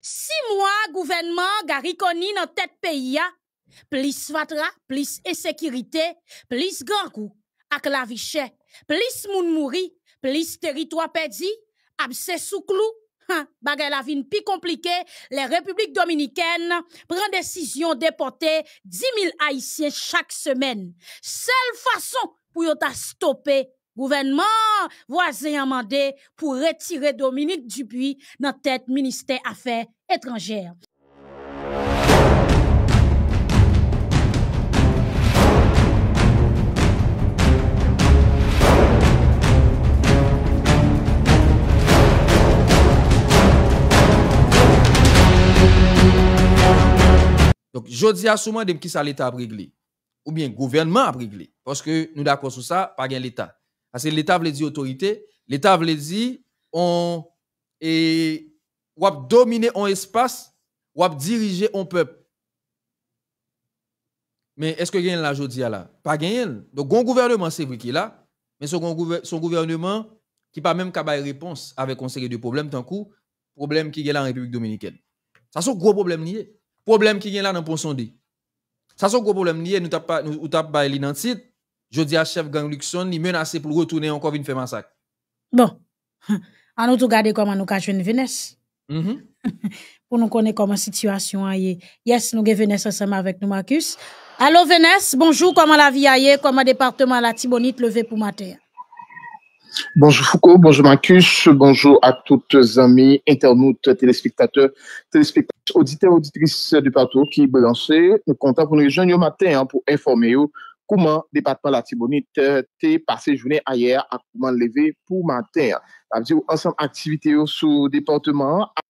Six mois gouvernement, Gariconi, dans tête pays, a, hein. plus Svatra plus insécurité, plus grand coup, ak plus moun plus territoire perdu, abse sous clou, hein. bagay la une pi compliqué, les républiques dominicaines prennent décision déporter 10 000 haïtiens chaque semaine. Seule façon pour yon stopper Gouvernement voase yaman de pou retire Dominique Dubuis nan tèt Ministè Affaires Étrangères. Jodi asouman dem ki sa l'État abrigli ou bien gouvernement abrigli. Foske nou d'akonsou sa pa gen l'État. Parce que l'État veut dire autorité, l'État veut dire on et dominer un espace, on diriger un peuple. Mais est-ce que gagne là aujourd'hui là Pas gagne. Donc le gouvernement c'est vrai est là, mais son, son gouvernement qui pas même capable réponse avec un série de problèmes tant coup problème qui gagne là en République dominicaine. Ça sont gros problèmes liés. Problème qui gagne là dans Ponsondé. Ça sont gros problème liés. nous t'a pas nous t'a pas l'identité Jodi H.F. Gangluxon ni menase pou l'retourne anko vin fè masak. Bon, an nou tou gade koman nou kajwen Vénès. Mm-hmm. Pou nou konen koman situasyon a ye. Yes, nou gen Vénès ansema vek nou, Marcus. Alo, Vénès, bonjou, koman la vi a ye, koman departement la Timonit, leve pou matè. Bonjou, Foucault, bonjou, Marcus, bonjou a tout zami, intermoute, telespektatè, telespektatè, auditè, auditrisse du patou ki belansè, nou konta pou nou gen yo matè an pou informe yo, kouman Departement Latiboni euh, te pase jounen ayer a kouman leve pou matin. A vje ou ansam aktivite yo sou Departement.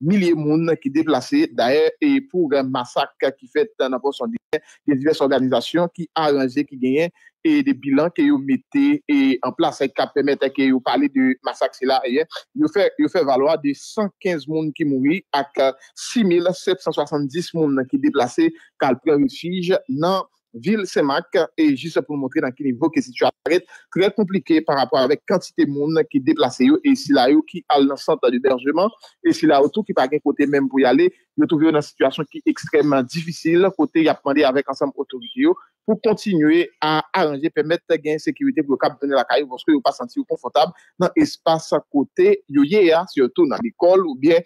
Milye moun ki deplase da e, e pou masak ki fet nanpon son diyen, den diverse organizasyon ki aranje ki genyen, e de bilan ki yo mette, e anplase kapemete ki yo pale de masak se la, yo fè valwa de 115 moun ki moui, ak 6.770 moun ki deplase kalpren refij nanpon. Vil, Semak, e jist pou mwontre nan ki nivou ke si tu arret, kre komplike par rapport avek kantite moun ki deplase yo e si la yo ki al nan santa di berjeman e si la otou ki pa gen kote menm pou y ale yo touvi yo nan sitwasyon ki ekstremman difisil, kote ya pwande avèk ansem otorji yo, pou kontinye a aranje, pèmète gen sekirite blokab pou dene la kayo, vonske yo pa santi yo konfotab nan espase akote, yo ye ya si yo tou nan l'ikol ou bie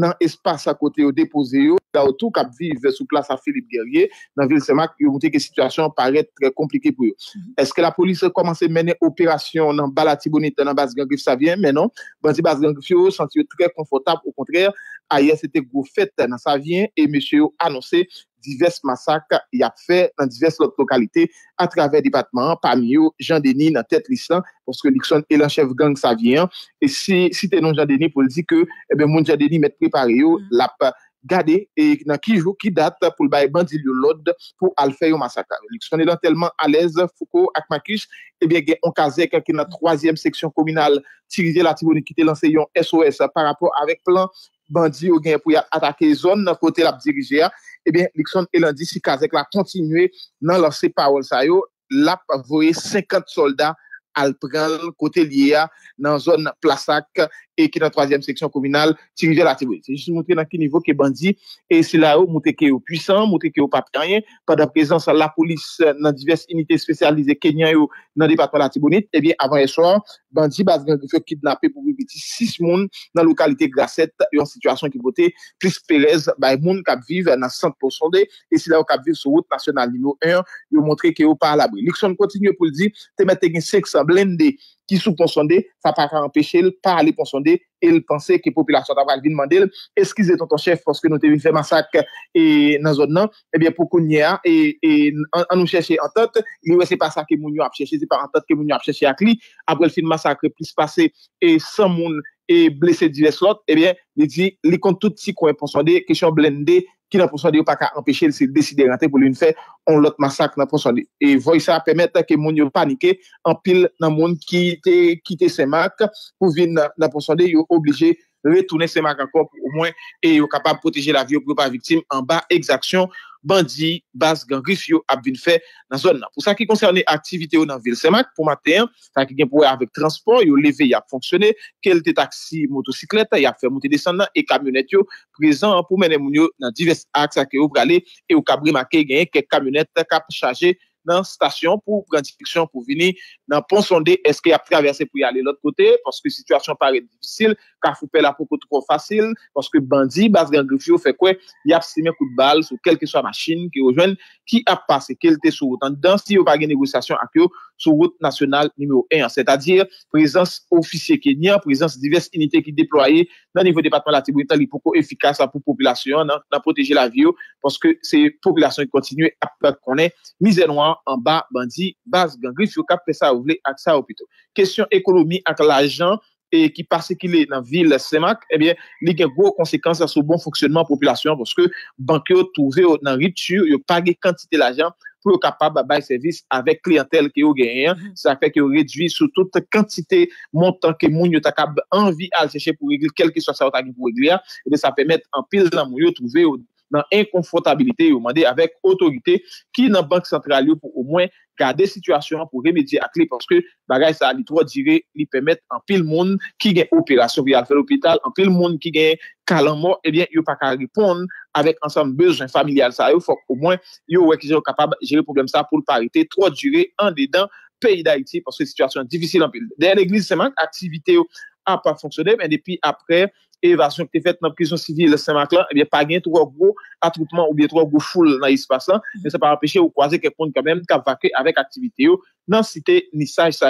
nan espase akote yo depoze yo la wotou kap vive sou klasa Philippe Guerrier, nan vilsemak yo mwote ki sitwasyon paret tre komplike pou yo eske la polise komanse menen operasyon nan balati bonite nan Bas Gangrif sa vyen menon, Bas Gangrif yo santi yo tre konfotab, ou kontrèr ayer se te gou fèt nan Savien e mèche yo anonsè divers massak y ap fè nan divers lokalite a travèr debatman pami yo Jean Denis nan tèt l'Island porske Nixon e lan chèv gang Savien e si te non Jean Denis pou l'di ke eh moun Jean Denis mèt pripare yo oh, mm. l'ap gade e nan ki jou ki dat pou l'bay bandil yo lod pou al fè yo massak Nixon e lan telman alez Foucault ak Makis e bè gen onkazè kè kè nan 3èm seksyon kominal tirize la tibounikite lan se yon SOS par rapport avèk plan bandi ou gen pou yal atake zon nan kote lap dirije a, ebyen Likson el an disi kazek la kontinue nan lase pawol sayo, lap voye 50 solda al pral kote liye a nan zon plasak. ki nan 3e seksyon kominal ti rive la tibonite. Jis mwote nan ki nivou ki bandi e si la ou mwote ki yo pwisan, mwote ki yo papkanyen pa da prezans la polis nan divers unité spesyalize kenyan yo nan departman la tibonite e eh bien avan e soan, bandi bazgan ki fokit na pwibiti 6 moun nan lokalite Graset yon situasyon ki pwote Chris Perez, bay moun kapvive nan 100% de e si la ou kapvive sou route nasyonal lino 1, yo mwote ki yo pa alabri. Likson kontinye pou ldi, te mette gen seksyon blende de ki sou pon sonde, sa pa ka empeshe pa li pon sonde, el pense ki populasyon tabal bin mandel, eskize ton ton chef, koske nou te vi fè masak e, nan zon nan, ebyen pou kon nye a e, e, an nou chèche an tot mi wè se pa sa ke moun yo ap chèche, se pa an tot ke moun yo ap chèche ak li, ap wèl fi de masak ki se pase, e san moun E blese di les lot, ebyen, eh li di, li kontouti kwen ponswade, kesyon blende, ki nan ponswade yo pa ka empeshe li se deside yate pou li yon fè, on lot masak nan ponswade. E voy sa pemet ke moun yo panike, an pil nan moun ki te semak, pou vin nan ponswade yo oblije retoune semak akon pou ou mwen, e yo kapab poteje la viyo pou yon pa viktim an ba exaksyon. bandi, bas, gangrif yo ap vin fe nan zon nan. Pou sa ki konserne aktivite yo nan Vilsemak pou maten, sa ki gen pou avek transport, yo leve yap fonksyone, kel te taksi motosikleta, yap fe mouti desan nan, e kamyonet yo prezan pou menemoun yo nan divers aks ake yo brale, e yo kabri maken gen ke kamyonet kap chaje nan stasyon pou prantifiksyon pou vini nan pon sonde eske yap travese pou yale lot kote paske sitwasyon paret difisil ka foupe la pou kote pou fasil paske bandi bas gen grifyo fe kwe yap sime kout bal sou kelke sa machin ki yo jwen ki ap pase kelte sou wotan dan si yo kage negosasyon ak yo sou route nasyonal nimeyo en. Se ta dir, prezans ofisye kenyan, prezans divers inite ki deploye nan nivou departman la Tiburita li poko efikas la pou populasyon nan proteje la vyo pwoske se populasyon yon kontinye apak konen, mize noan an ba bandi, baz gangri, fyo kap pe sa ou vle ak sa ou pito. Kesyon ekolomi ak la jan, e ki pase ki le nan vil semak, e bien, li gen gwo konsekans la sou bon foksyonman populasyon pwoske bankyo touze yo nan ritu yo page kantite la jan pou yo kapab a bay servis avek klientel ki yo genyen. Mhm. Sa fe ki yo redwi sou tout kantite montan ke moun yo takab anvi al seche pou regli kel ki sa sa wot agi pou regli a. E de sa pemet an pil nan moun yo trouve nan enkonfrontabilite yo mande avek otorite ki nan bank central yo pou ou mwen kade situasyon pou remedi akli paske bagay sa li towa dire li pemet an pil moun ki gen operasyon vye al fel opital, an pil moun ki gen ka lan mò, ebyen, eh yo pa ka ripon avèk ansan bezon familial sa yo, fòk ou mwen, yo wèk jè wè kapab jè lè problem sa pou l'parite, trò djure, an dè dan peyi d'Aiti, pòs wè situasyon divisi l'anpil. Dè yè l'Eglise Semak, aktivite yo a pa fonksyonè, men depi apre evasyon ptè fèt nan pkison sivil Semak lan, ebyen, eh pa gen trò gwo atroutman ou bè trò gwo foul nan yis pas lan, men se pa rapèche ou kwaze kèpon kèpèm, kap vake avèk aktivite yo, nan site Nisaj-S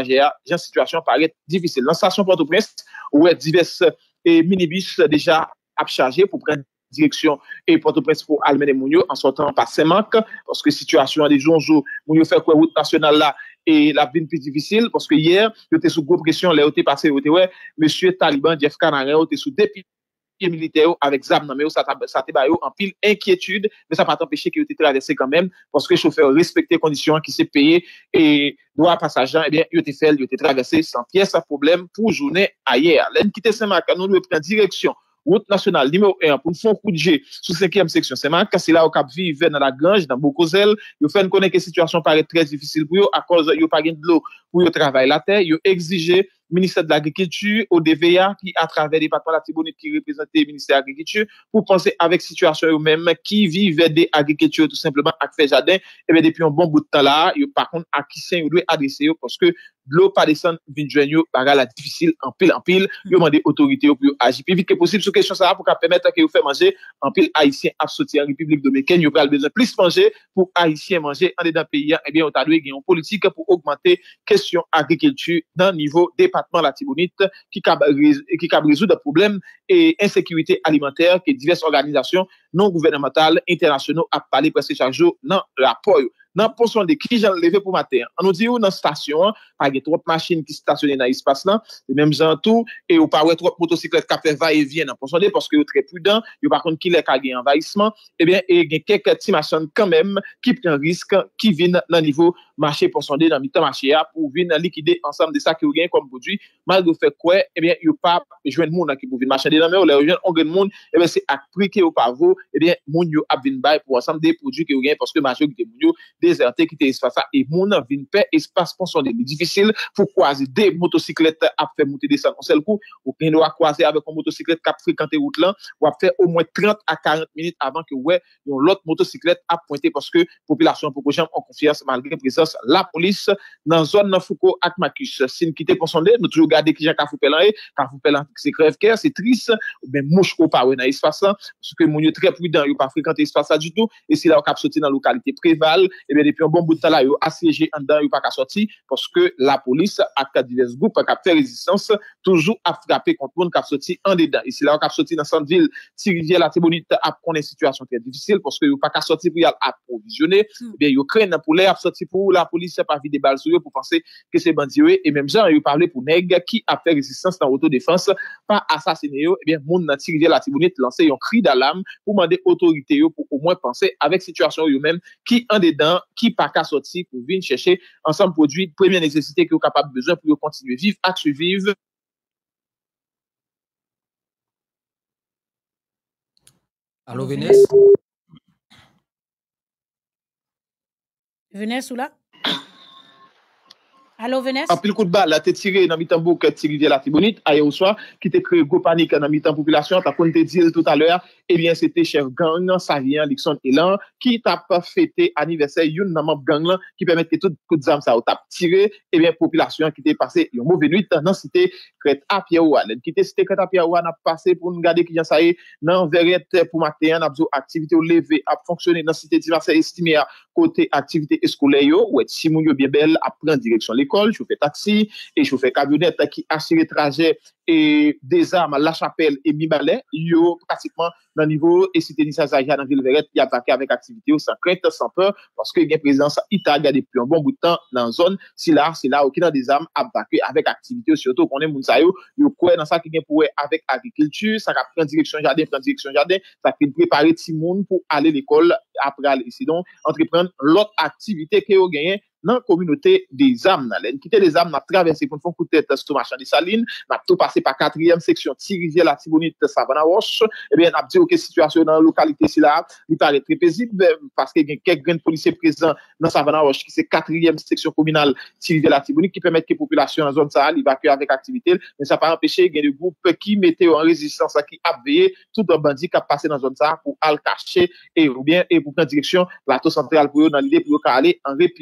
ap chaje pou pren direksyon e pote prens pou almen e moun yo an sotan pa Semak porske situasyon de joun joun moun yo fè kwe wout nasyonal la e la bin pi divisil porske yer yo te sou gwo presyon le yo te pase yo te wè monsye taliban Jeff Kanare yo te sou depil kiye milite yo avek Zab Nameyo sa te bayo an pil enkyetude me sa patan peche ki yo te travesse kanmen porske chou fè respektè kondisyon ki se peye e nou a pasajan eh yo te fèl yo te travesse san fè sa problem pou jounen ayer len ki te Sem Wout nasyonal, di mè ou en, pou n'fon kout jè sou 5èm seksyon, seman, kase la ou kap vi ve nan la ganj, nan mou kozel, yo fèn konen ke situasyon pare trèz difisil pou yo a koz yo pagin d'lo pou yo travay la tè, yo exije Ministè de l'Agrikétu ou DVEA ki a travè Departement Latibonite ki reprezentè Ministè Agrikétu pou panse avèk situasyon yo mèm ki vi ve de Agrikétu tout simpleman ak fe jaden, epè eh depè yon bon bout ta la yo par kon ak kisen yo dwe adrese yo koske Blo, Padesan, Vinjwenyo, Bagala, Difisil, Ampil, Ampil, yo mande otorite yo pou yo ajipi. Vite ke posib sou kesyon sa a pou ka pemet ke yo fe manje Ampil, Aisyen, Absoti, Republik Domeken, yo pral bezen plis manje pou Aisyen manje. An de dan peyi an, ebyen, eh yo talwe genyon politik pou augmante kesyon agrikiltu nan nivou departman latibonite ki kab rezou da poublem e insekwite alimenter ke divers organizasyon non-gouvernemental internasyonou ap pale preske chanjou nan rapor yo. nan ponson de ki jan leve pou mater. An nou di yo nan stasyon, pa ge trot machin ki stasyon e nan espas lan, e mem jan tou, e yo pa we trot motosiklet kape va e vye nan ponson de, porske yo tre pwidan, yo pa kon ki lek a ge envayisman, e ben e gen keke ti machin kanmem, ki pren risk, ki vin nan nivou machin ponson de, nan mitan machin ya, pou vin nan likide ansam de sa ki ou gen kom prodwi, malgo fe kwe, e ben yo pa jwen moun an ki pou vin machin de, nan me ou le jwen on gen moun, e ben se ak prike yo pa vo, e ben moun yo ap vin bay pou ansam de dezerte ki te isfasa e moun vini pe espas konsonde. Di dificil pou kwazi de motosiklet ap fe mouti de san konsel kou. Ou pen nou a kwazi avek an motosiklet kap frekante out lan. Ou ap fe ou mwen 30 a 40 minit avan ki wè yon lot motosiklet ap pwente paske popilasyon pou koujèm an konfiyans mal gen prezons la polis nan zon nan foko ak makis. Sin ki te konsonde nou toujou gade ki jan kafou pelan e. Kafou pelan ki se krev kèr. Se tris. Ou ben mouch ko pa wè nan isfasa. Pwese ke moun yo trep wou dan. Yon pa frekante isfasa di Eh epi yon bon boutan la, yon ACG an dan, yon pa ka soti, porske la polis ak ka divers group, ak ka pte rezistans, toujou ap frape kont moun ka soti an den dan. E sila wak ka soti nan Sanvil, tirivye la tribounite ap konen situasyon ki an difisil, porske yon pa ka soti pou yon aprovisione, epi yon kren nan pou lè ap soti pou la polis ap avide bal sou yon pou pense ke se bandi yon, e menm zan, yon parle pou neg, ki ap pte rezistans nan autodefense pa asasine yon, epi moun nan tirivye la tribounite lanse yon kri dalam pou mande otorite yon qui pas cas, sortir pour venir chercher ensemble produit première nécessité que vous capable besoin pour continuer vivre à survivre. Allô Vénès? Vénès ou là? Hello, Vénèze. Apil kout bal, la te tire nan mi tan bouke ti rivye la ti bonit, aye ou swa, ki te kre go panik nan mi tan populasyon, ta kon te dire tout alè, ebyen se te chèv gang, sa liyan likson elan, ki ta pa fète aniversè youn nan map gang lan, ki pèmète ke tout kout zam sa ou ta ptire, ebyen populasyon ki te pase yon mou venuit, nan se te kret ap ya ou anen. Ki te se te kret ap ya ou anen, ap pase pou nou gade ki jan sa e, nan verète pou matè an, ap zo aktivite ou leve, ap fonksyonè nan se te tiva se estime ya kote chou fè taksi, chou fè kabyonet, tak ki asire trajet desam la chapel e mi balè, yo pratikman nan nivou e sitenisa zayja nan vil veret, yabzake avèk aktivite yo, san kreytan san pèr, paske gen prezidansa ita, yade pou yon bon boutan nan zon, sila, sila, okina desam abzake avèk aktivite yo, siyoto konen moun sayo, yo kwen an sa ki gen pou wè avèk avikiltyu, sa ka pren direksyon jaden, pren direksyon jaden, sa ki prepare timoun pou ale l'ekol apre ale, si don antreprene l'ot aktivite ke yo genyen, nan kominote de zam nan len. Kite de zam nan travesi pou nou foun koute stoumachan di salin, nan tou pase pa katriyem seksyon tirizye latibonite sa vanawos. E eh ben ap diyo ke situasyon nan lokalite si la, ni pale trepezib, eh, paske gen kek gen polise prezant nan sa vanawos ki se katriyem seksyon kominal tirizye latibonite ki pemet ke populasyon nan zon sa al evakwe avèk aktivite. Men sa pa anpeche gen de goup ki mete yo an rezistans a ki ap veye tout dan bandi ka pase nan zon sa al pou al kache e ou bien e bouk an direksyon lato sentral pou yo nan lile pou yo ka ale an rep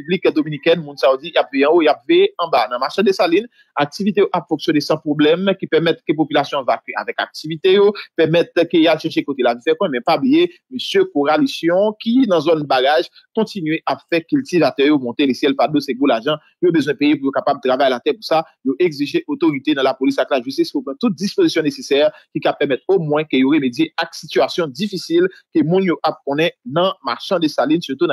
Moun Saoudi, y ap ve en ou, y ap ve en ba. Nan Marchand de Saline, aktivite yo ap foksyone san probleme ki pwemet ke populasyon vakwe avèk aktivite yo, pwemet ke y alcheche kote la vi fèkwen, men pabliye Monsye Coralichion ki nan zon bagaj, tontinwe ap fèk kil ti la teyo, monte li siel padou, segou la jan, yo bezon peye pou yo kapab trabè la tey pou sa, yo exije otorite nan la polis ak la justice pou kon tout disposisyon nesesèr ki ka pwemet o mwen ke yo remedye ak situasyon difisil ke moun yo ap pwene nan Marchand de Saline, soto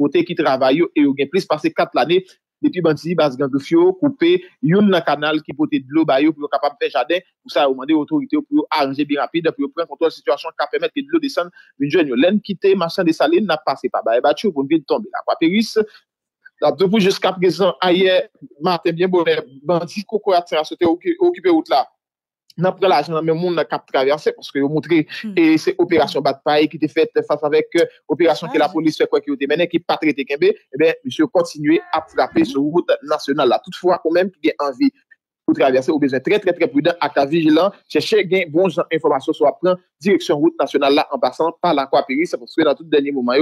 Pote ki travay yo e yo gen plis, pase 4 lane, depi bantisi bas gen kofyo, koupe, yon nan kanal ki pote dlo bayo pou yo kapap pe jade, pou sa yo mande otorite yo pou yo arje bi rapide, pou yo pren kontrol situasyon ka pemet ki dlo desan, mwen jwen yo len, kite, masan desale, na pase pa baye bachyo, pou nou gen tombe la kwa peris, la depou jeska prezan aye, mante mwen bonen, bantisi koko atras, se te okipe outla. nan prelaj nan men moun nan kap traverse, pou s'ke yo moutri, hmm. e se operasyon bat paye, ki te fet fap avèk euh, operasyon ki la polis fè kwa ki yo te menè, ki patre te kembe, e ben, mi se kontinuè a frape sou route nasyonal la. Tout fwa kon men, ki gen anvi, traverser au besoin très, très, très prudent acte vigilant, chercher gain bon information sur la direction route nationale là en passant par la Péris, parce que dans tout dernier moment,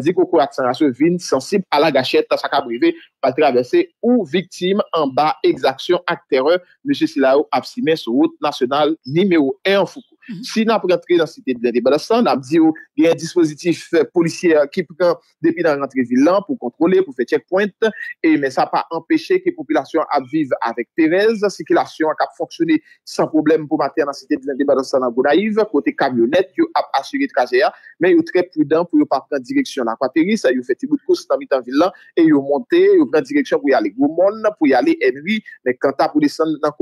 dit que vous ce vin sensible à la gâchette, à sa privé, pas traverser ou victime en bas exaction terreur monsieur Silao absimé sur route nationale numéro 1 Foucault. Mhm. Sinan pou rentre nan site Dindin Badastan N ap diyo Diye dispositif Polisye Ki pren Depi nan rentre vilan Pou kontrole Pou fe tchekpoint E men sa pa empeshe Ki populasyon ap vive Avek Terez Se ki lasyon ak ap foksyone San problem pou mater Nan site Dindin Badastan Nan Gounaïve Kote kamyonet Yo ap asyri trajea Men yo tre pwidan Pou yo pa pren direksyon Na kwa teri Sa yo feti mout kous Tamit an vilan E yo monte Yo pren direksyon Pou yale Goumon Pou yale Enri Men kanta pou desan Nan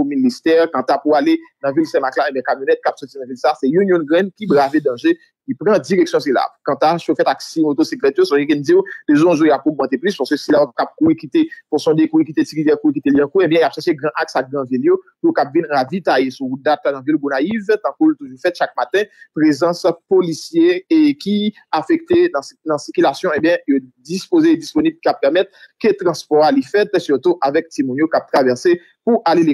ça, c'est Union Green qui bravait danger yi pren direksyon se la. Kantan, chou fèt ak si motosekretyo, sonye gen diyo, le zonjou ya pou bante plis, pon se si la wak kap kou ekite, pon sonye kou ekite, si kou ekite li an kou, ebyen, eh apse se gran ak sa gran vilyo, pou kap bin ravita yi, sou wou datan an vilyo bonayiv, tan kou loutoujou fèt chak maten, prezans policye, e ki afekte nan sikilasyon, ebyen, eh yon dispose, disponib kap permèt, ke transport alifèt, chou yotou, avèk timonyo kap praversè, pou alè l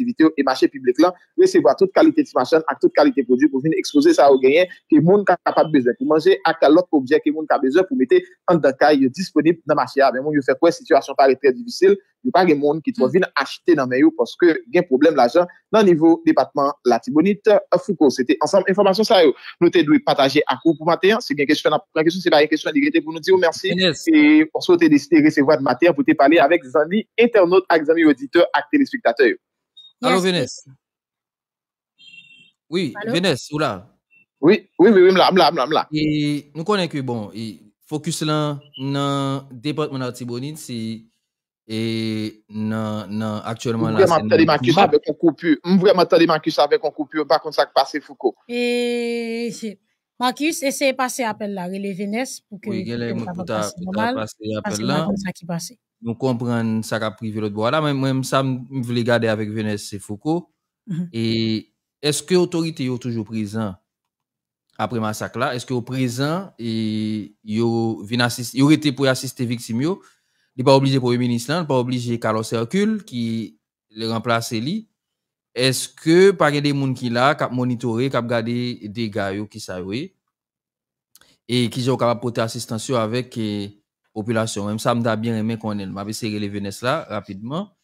activité et marché public là, recevoir toute qualité de machine à toute qualité de produit pour venir exposer ça au gagnant que monde capable besoin pour manger à l'autre objet que monde a besoin pour mettre en détail disponible dans marché mais je fait quoi situation paraît très difficile il a pas de monde qui viennent mm. acheter dans mayo parce que un problème l'argent dans niveau département Latibonite Foucault c'était ensemble information ça nous t'ai dû partager à coup pour matin c'est une question la question c'est pas une question de pour nous dire merci et pour souhaiter de recevoir de matin pour te parler avec amis internautes, examinateurs auditeurs, et téléspectateurs. Alo, Vénès. Oui, Vénès, ou la? Oui, oui, oui, m'la, m'la, m'la. Nou konen ki bon, fokus lan nan depotman atibonin si nan aktuellement la sène. M'vouyè m'a tali, Marcus, avèk an koupu, m'vouyè m'a tali, Marcus, avèk an koupu, pa kon sak pase fouko. Marcus, eseye pase apèl la, wè le Vénès, pou ke... Oui, gèlè mou, pou ta pase apèl la. Sa ki pase. nous comprenons ça qu'a privé l'autre bois là même même ça je voulais garder avec Venesse et Foucault mhm. et est-ce que l'autorité est toujours présente après massacre là est-ce que au présent et yo vient yo été pour assister victime yo n'est pas obligé pour le ministre là pas obligé le cercle qui le remplace lui est-ce que par des gens qui là cap qui cap gardé des gars qui ça et qui ont capables porter assistance avec population. Même ça, m'a bien aimé qu'on est. M'a essayé les venes là rapidement.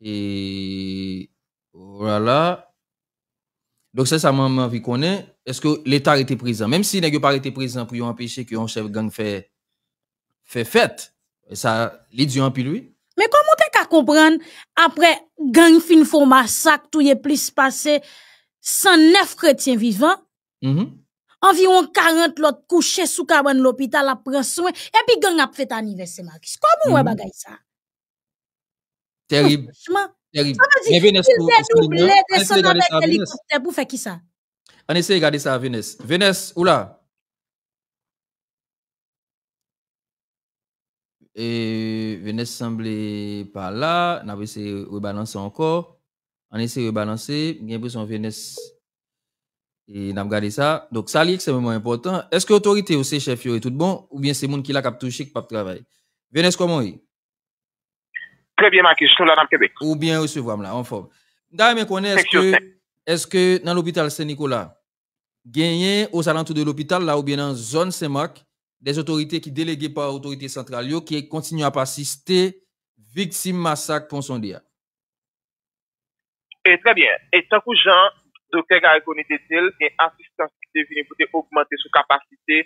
Et voilà. Donc, ça, ça m'a envie qu'on est. Est-ce que l'État était présent? Même si n'a pas été présent pour empêcher qu'un chef gang fait, fait fête, ça, l'idiot en lui. Mais comment t'es qu'à comprendre après gang fin for massacre, tout y est plus passé 109 chrétiens vivants? -hmm. anviron 40 lot kouche, sou kawen l'opital, la prenswen, epi gen ap feta anivesema. Kis komoun wè bagay sa? Terib. Anvazit, jil se duble, deson anvek telekonsen, pou fè ki sa? Anise yi gade sa a Vénès. Vénès, ou la? Vénès semblé pa la, nan vise yi rebalanse anko. Anise yi rebalanse, gen pou son Vénès... Et n'a regardé ça. Donc, ça, c'est extrêmement important. Est-ce que l'autorité ou chef, chefs est tout bon ou bien c'est monde qui l'a cap touché qui pas travail? Venez comment est? Très bien, ma question là dans le Québec. Ou bien recevoir là, en forme. D'ailleurs, mais est-ce que, est-ce que dans l'hôpital Saint-Nicolas, gagné aux alentours de l'hôpital là ou bien dans la zone Saint-Marc, des autorités qui déléguées par l'autorité centrale yo, qui continuent à assister victimes massacre Ponsondia? Et eh, très bien. Et tant que Jean, Do ke gare konite tel, en asistans ki te vini pou te augmente sou kapasite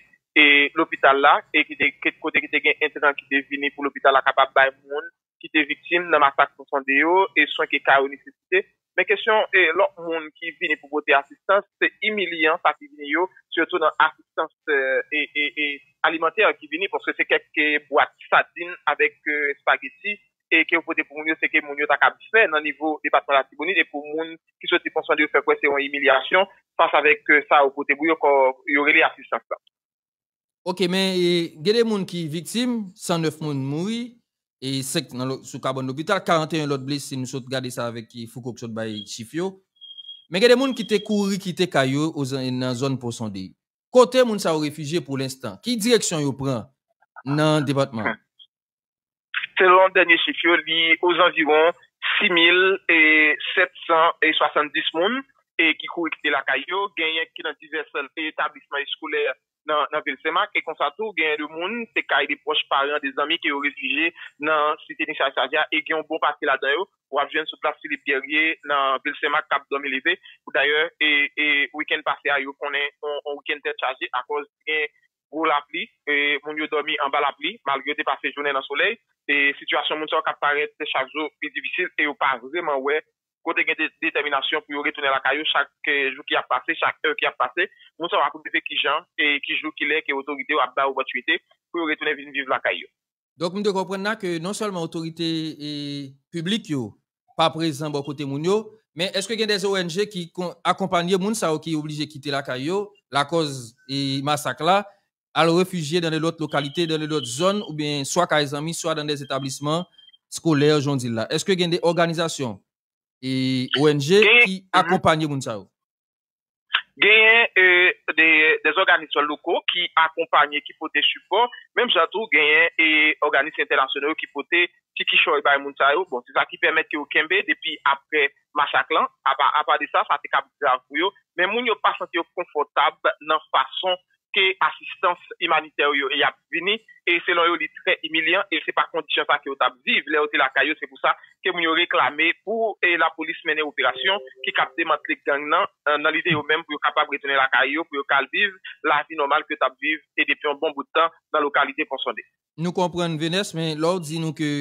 l'opital la, e kete kote ki te gen entevan ki te vini pou l'opital la kapap bay moun ki te vitim nan masak pou sonde yo, e chanke ka ou nisiste. Men kesyon, lor moun ki vini pou pote asistans, se emilyan pa ki vini yo, se to nan asistans e alimenter ki vini pou se keke boat fatin avek spageti, e ke ou pote pou moun yo seke moun yo takabiswe nan nivou depatman la tibouni de pou moun ki sote pon sonde yo fekwese yon emilyasyon fache avek sa ou pote bou yo kor yore li atis sa fwa. Ok, men, gede moun ki yon viktim, 109 moun moui, e sek nan soukabon lopital, 41 lot blis si nou sote gade sa avek ki fukok sote baye chifyo, men gede moun ki te kouri ki te kayo ou nan zon pon sonde yo. Kote moun sa ou refije pou l'instant, ki direksyon yo pran nan depatman? Selon denye sifyo li oz anviron 6.770 moun e ki kou ekite la kay yo, genye kilantize sel etablisman eskouler nan Belsema, ke kon sa tou genye 2 moun te kay li poch paran de zami ki yo refije nan Siti Nisay Sajia e genye ou bo pati la dayo, wap jen sou plaf si li pierye nan Belsema kap 2000 e ve, pou dayo e wiken pati a yo konen ou wiken ten chaji a koz genye, bou la pli, e moun yo domi an ba la pli, mal yo te pase jounen nan soley, e sitwasyon moun sa wak ap parete chak zo pi divisil, e yo pa azreman we, kote gen de determinasyon pou yo retoune la kayo chak euh, jou ki ap pase, chak e ki ap pase, moun sa wak pou te pe ki jan, ki jou ki le, ki otorite ou ap da ou batuite, pou non yo retoune vin viv la kayo. Donk moun de komprenna ke non solman otorite publik yo, pa prezant bo kote moun yo, men eske gen de ONG ki akompanye moun sa wak ki oblije kite la kayo, la koz yi masakla, à le réfugier dans autres localités, dans les autres zones, ou bien soit qu'à les amis, soit dans des établissements scolaires, j'en dis là. Est-ce qu'il y a des organisations et ONG qui mhm. accompagnent Mounsaou? Il y a des organisations locaux qui font qui supports. support, surtout, il y a des organismes organisations qui qui des bay moun sa yo, bon, c'est ça qui permet que kembe, depuis après après À apa de ça sa te kap zavou Mais Mais moun yo pas sante confortable dans la façon. ke asistans imanite yo yo e yap vini e se lon yo li tre emilyan e se pa kondisyon fa ki yo tap viv le ote la kayo se pou sa ke moun yo reklame pou e la polis mene operasyon ki kapte matlik gang nan nan lide yo men pou yo kapap retene la kayo pou yo kal viv la vi normal ki yo tap viv e depi an bon boutan nan lokalite pon sonde nou kompran venes men lor di nou ke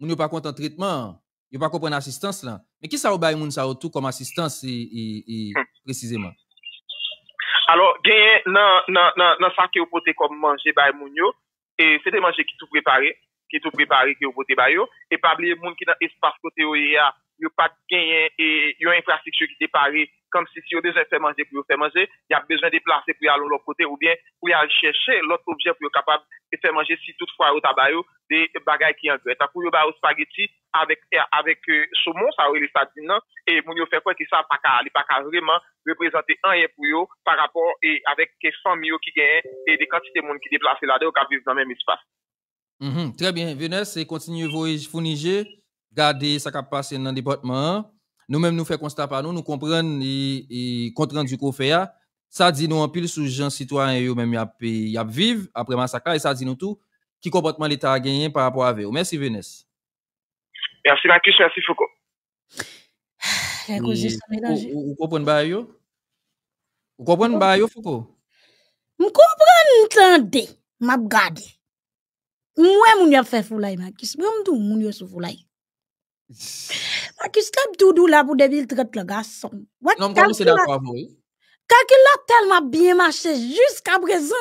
moun yo pa kontan tritman yo pa kompran asistans lan men ki sa wabay moun sa wotou kom asistans hmm. preziseman alo genyen nan sa keopote kom manje bay moun yo, e se te manje ki tou prepare, ki tou prepare keopote bay yo, e pabli yon moun ki nan espas kote yo ye ya, yo pat genyen, e yo yon infrastiksyo ki te pare, Kam si si yo dezen fè manje pou yo fè manje, ya bezwen de plase pou yo alon lò kote ou bien pou yo al chèche lòt objè pou yo kapab fè manje si tout fwa yo tabayo de bagay ki an kwe. Takou yo ba yo spageti avèk soumon sa ou ili sa din nan, moun yo fè kwen ki sa paka, li paka vreman reprezenté an ye pou yo par rapport e avèk ke 100 miyo ki gen e de kantite moun ki de plase la de ou kapive nan mèm espase. Trè bè, vènes, e kontinu vou founije gade sa kapase nan debatman an. Nou menm nou fe konsta pa nou, nou kompren kontran di ko fe ya, sa di nou anpil sou jan sitwaen yo menm yap viv apre masaka e sa di nou tou ki kompotman li ta genyen par apwa ave. O mersi, Vénez. Yasi na kis, yasi foko. Yako, zi sa me danji. Ou kompon ba yo? Ou kompon ba yo, foko? M kompon nintande, map gade. Mwen moun yap fe fulay, ma, kis moun tou moun yos fulay. Mwen moun yos fulay. Marcus Clap doudou là pour des le garçon. non, comment c'est d'accord avec vous? Quand il a tellement bien marché jusqu'à présent.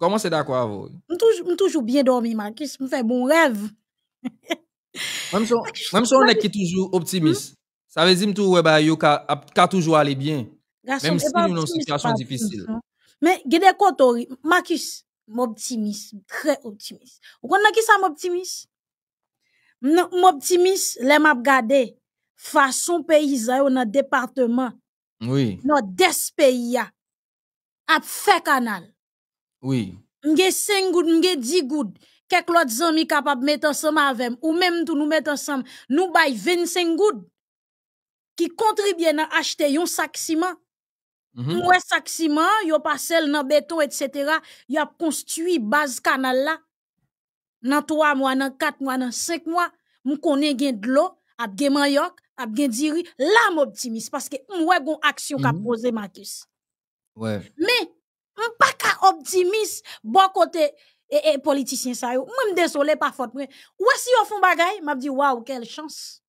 Comment c'est d'accord avec vous? Je toujours bien dormi, Marcus. Je fais bon rêve. même si on est toujours hmm? optimiste, ça veut dire que vous avez bah, toujours aller bien. même eh si ben, nous sommes une situation difficile. Hein. Mais, gede kotori, Marcus, optimiste, très optimiste. Vous connaissez qui ça optimiste? Je optimiste les m'ap gade, façon paysan dans le département. Oui. Nan des pays ya. Ap canal. Oui. M'ge 5 goud, m'ge 10 goud. Quelqu'un l'autre est capable mettre ensemble avec nous, ou même tout nous mettre ensemble, nous bail 25 goud qui contribuent à acheter un sac ciment. Mm un sac ciment, un parcelle dans béton, etc. il y a construit base canal là dans 3 mois, dans quatre mois, dans cinq mois, m'conne connais de l'eau, a gen York, a gen diri, là m'optimiste parce que moi gon action qui mhm. pose ka poser Marcus. Ouais. Mais suis pas optimiste bon côté et, e, politicien ça yo. Je me désolé pas fort Ou ouais e si on font bagay, m'a dit waouh quelle chance.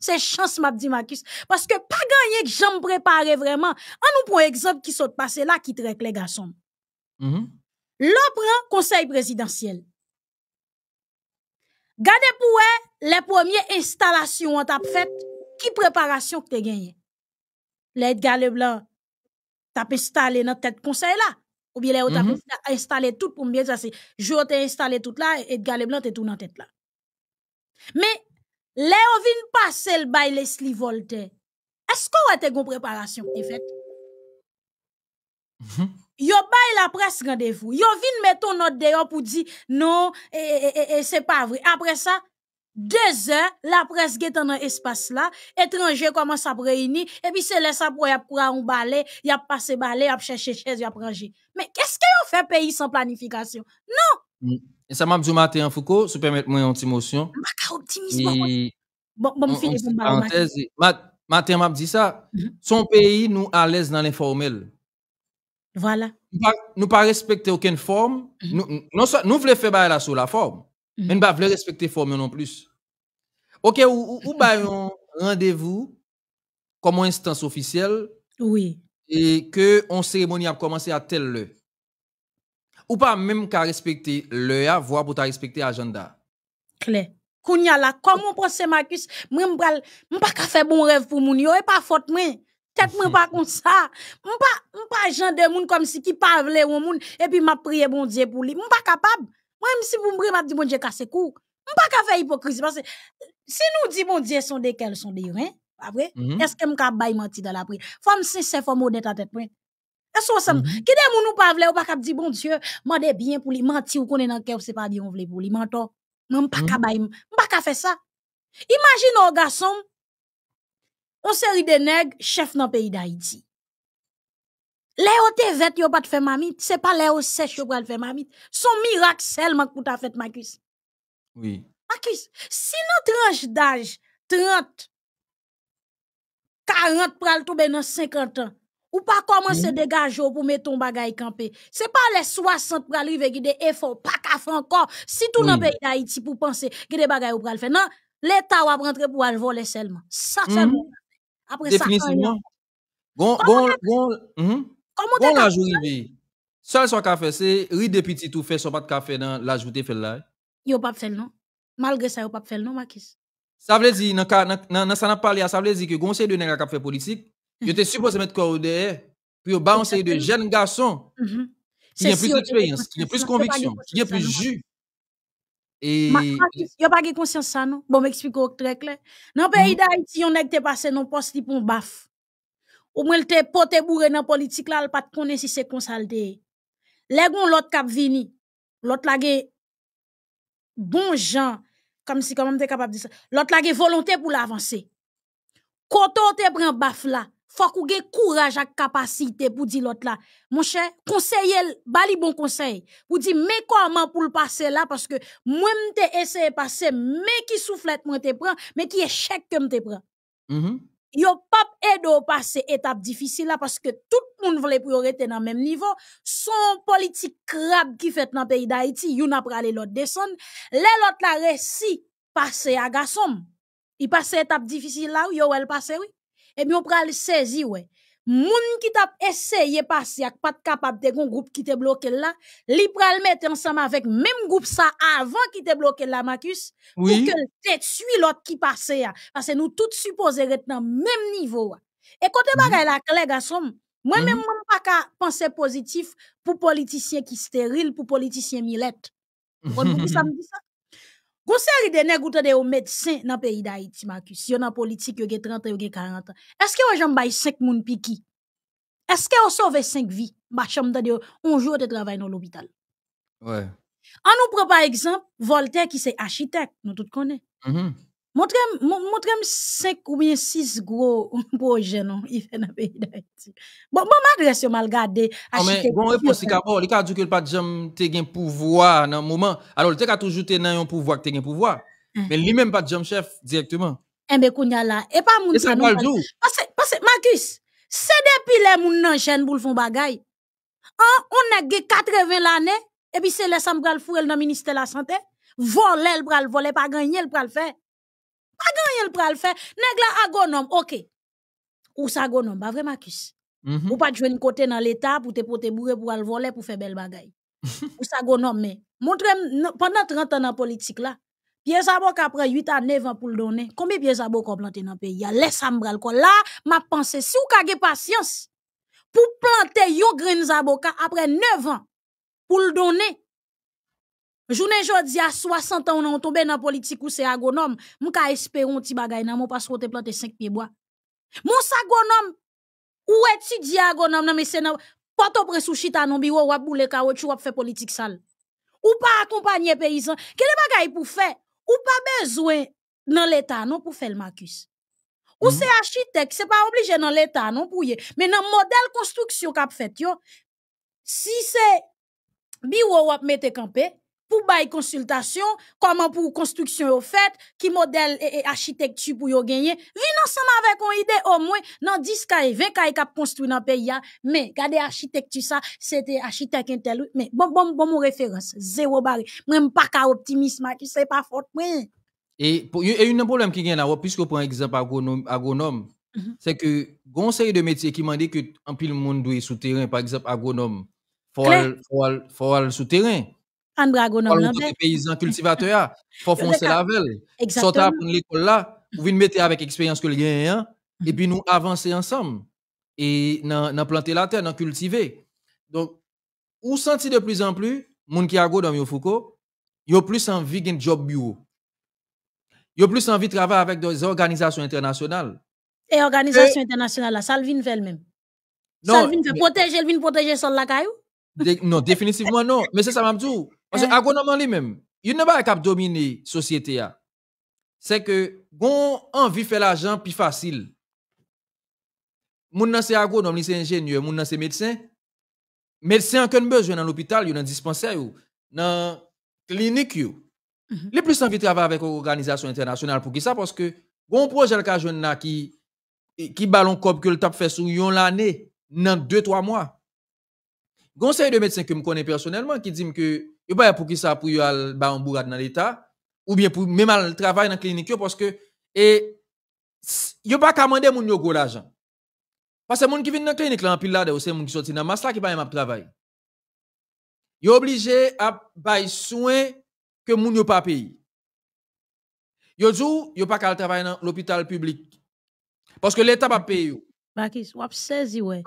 C'est chance m'a dit Marcus parce que pas gagné que j'en préparé vraiment. On nous mhm. prend exemple qui saute passé là qui traque les garçons. Mm L'opre conseil présidentiel. Gardez pour les premières installations ont t'as faites, qui préparation que as gagné? L'Edgar Leblanc, t'as installé notre tête conseil là? Ou bien l'Edgar mm installé tout pour bien ça c'est, je t'ai installé tout là, Edgar Leblanc t'es tout dans tête là. Mais, l'Edgar Vin se le bail Leslie Voltaire. Est-ce qu'on a bonne préparation que t'as faite Mhm. Yo bay la presse rendez-vous. Yo mettre meton note de pour dire non, et n'est c'est pas vrai. Après ça, deux heures, la presse est dans espace là, étranger commence à réunir, et puis c'est là ça pour y pour un balai, a passé balai, chercher cherché chaise, y'a prangé. Mais qu'est-ce qu'on fait pays sans planification? Non! Mm. Et ça m'a dit matin Foucault, si vous permettez moi une émotion. Ma optimisme. Bon, ma m'a dit ça. Mhm. Son pays nous à l'aise dans l'informel. Voilà. Nous pas respecter aucune forme. Mhm. Nous, nous, voulons faire la forme. Mhm. Mais nous ne voulons respecter la forme non plus. OK, ou, ou, un rendez-vous comme instance officielle. Oui. Et que on cérémonie a commencé à telle le. Ou pas même qu'à respecter l'heure, voire pour respecter l'agenda. Claire. Kounya la, comment penser Marcus, moi ne pas pas faire bon rêve pour moun yo et pas faute moi. Tête moi pas comme ça. Moi pas moi pas gens de monde comme si qui pas vle ou monde et puis m'a prié bon Dieu pour lui. Moi pas capable. Moi même si vous me m'a dit bon Dieu casser cou. Moi pas capable faire hypocrisie parce que si nous dit bon Dieu sont des quels sont des hein après mm-hmm. est-ce que me capable mentir dans la prière. Faut me sincère faut honnête en tête moi. Est-ce que ça mm-hmm. qui des moun ou pas vle ou pas capable dire bon Dieu, mandez bien pour lui mentir ou connaît dans cœur c'est pas bien on vle pour lui mentor. moi pas capable, mm-hmm. pas capable faire ça. Imagine un oh, garçon On se ri de neg, chef nan peyi d'Haïti. Le yo te vet yo pat fe mamit, se pa le yo seche yo pral fe mamit. Son mirak selman pou ta fet, Makis. Oui. Makis, si nan tranche d'aj, 30, 40 pral toube nan 50 an, ou pa koman se degajo pou meton bagay kampe, se pa le 60 pral rive gde efo, pa kafan kon, si tou nan peyi d'Haïti pou panse gde bagay yo pral fe nan, le ta wap rentre pou al vole selman. Sa selman. après Définitivement. Comment tu as fait ça? Hum, Comment tu as fait C'est rire de petit tout fait, son pas de café dans l'ajouté fait là. a pas fait non. Malgré ça, il pas fait non, Makis. Ça veut dire, dans n'a ça n'a ça veut dire que le conseil de Nègre qui a fait politique, il hum. était supposé mettre corps au derrière, puis au-bas, on un conseil de jeunes garçons qui ont plus d'expérience, qui ont plus de conviction, qui ont plus de jus. E yo pa ge konsyans sa nou bon me ekspliko ok trek le nan pe iday si yon neg te pase nan posti pon baf ou mwen te pote pou re nan politik la al pat konen si se konsal de legon lot kap vini lot la ge bon jan lot la ge volante pou la avanse koto te pren baf la faut qu'on ait courage et capacité pour dire l'autre là. Mon cher, conseiller, bali bon conseil. Pour dire, mais comment pour le passer là, parce que moi, m'te essayé passer, mais qui soufflette moi te prend, mais qui échec que m'te prend. Mm -hmm. Yo pas aide au passer étape difficile là, parce que tout le monde voulait pour rester dans le même niveau. Son politique crabe qui fait dans le pays d'Haïti, yon pas aller l'autre descendre. l'autre la réussi passer à garçon. Il passe étape difficile là, yo elle passe oui et eh bien on le saisi ouais moun qui t'a essayé passer sont pas capable de gon groupe qui était bloqué là li le mettre ensemble avec le même groupe ça avant qui te bloqué là Marcus oui. pour que tu suit l'autre qui passait hein. parce que nous tous supposons être dans même niveau hein. et côté bagay la clair garçon moi même mm pas moi pas penser positif pour politiciens qui stérile pour politicien milette on vous dit ça vous de neg ou te de médecin pays d'Haïti Marcus, da si Marcus. Yo nan politik yo gen 30, ans. est 40. que yo jen bay 5 moun piki? que yo sove 5 vies Bacham te de Un jour, de travail dans l'hôpital. Ouais. On nous par exemple Voltaire qui est architecte. Nous tout connaissons. Mm-hmm. Montrez-moi cinq ou bien six gros projets, non, il fait dans le pays Bon, bon, m'adresse, mal gardé. Non, mais bon, réponse, c'est qu'il il a dit que le pas de jambe, un pouvoir dans moment. Alors, il a toujours été dans un pouvoir que tu pouvoir. Mais lui-même, pas de chef, directement. Eh bien, c'est y là. Et pas mon Parce que, parce que, Marcus, c'est depuis les monde dans chaîne pour le fond bagay. On a 80 l'année, et puis c'est le samgral fou, le ministère de la Santé. Voler, le bras, le voler, pas gagner, le bras, le faire a ganyen le pral fè, Nèg la agonom, ok. Ou sa agonom, pas vrai Marcus. Mm -hmm. Ou jouer une côté dans l'État pour te pote pour aller voler pour faire belle bagaille. bagay. ou sa agonom mais Montre, pendant 30 ans en politique, la, là. zabo ka après 8 à 9 pour pour le donner. Combien zabo kon planté dans le pays Il sa mbral Là, ma pensée, si vous avez patience pour planter yon green zabo après après 9 pour le donner, Jounen jodi a 60 an ou nan ou tobe nan politik ou se agonom, moun ka espè ou an ti bagay nan, moun pa sou te plante 5 pieboa. Moun sa agonom, ou eti di agonom nan, moun se nan patopre sou chitanon bi ou wap boule ka wè chou wap fè politik sal. Ou pa akompanyè peyizan. Kè le bagay pou fè? Ou pa bezwen nan l'Etat nan pou fè l'makus. Ou se architek, se pa oblije nan l'Etat nan pou ye. Men nan model konstruksyon kap fèt yo, si se bi ou wap metekanpey, pour bail consultation, comment pour construction au fait, qui modèle et, architecture pour yon gagner. Vine ensemble avec une idée au moins, dans 10 kay, 20 qui kap construit dans le pays, hein. mais, garder architecture ça, c'était architecte mais bon, bon, bon, mon référence, zéro barre. Même pas qu'à optimisme, hein, qui sais pas fort, Et, Et, pour, a un problème qui vient là, puisque par exemple agronome, mhm. c'est que, conseil de métier qui m'a dit que, en pile monde doit souterrain, par exemple agronome, faut aller souterrain. An dragon les paysans paysans, hein. faut foncer la velle. Exactement. à l'école là, vous venez mettre avec expérience que le gagne, hein, mm. et puis nous avancer ensemble. Et nous planter la terre, nous cultiver. Donc, ou senti de plus en plus, moun qui a go dans Foucault, yo plus envie d'un job bureau. a plus envie de travailler avec des organisations internationales. Et organisations internationales, ça le vient faire même. ça le vient protéger, le vient protéger son la caillou. Non, définitivement non. Mais c'est ça, Mamdou. Parce que eh. lui-même, il ne pas cap dominer société C'est que on envie faire l'argent plus facile. Mon c'est agronome, c'est ingénieur, mon c'est médecin. Médecin a besoin dans l'hôpital, dans le dispensaire, dans clinique Mm -hmm. plus envie de travailler avec l'organisation internationale pour qui ça parce que bon projet le jeune qui qui ballon que le tap fait sur yon l'année dans 2 3 mois. Conseil de médecins que me connais personnellement qui dit que Yo pas pour qui ça pour yo al ba en bourrade dans l'état ou bien pour même al travail dans clinique parce que et yo pas commander e, moun yo go l'argent. Parce que moun qui vient dans clinique là en pile là de c'est moun qui sorti dans masse là qui pas même travail. Yo obligé à bay soin que moun yo pas payés. Yo djou yo pas aller travail dans l'hôpital public. Parce que l'état pas payer yo. Bakis, wap saisi ouais.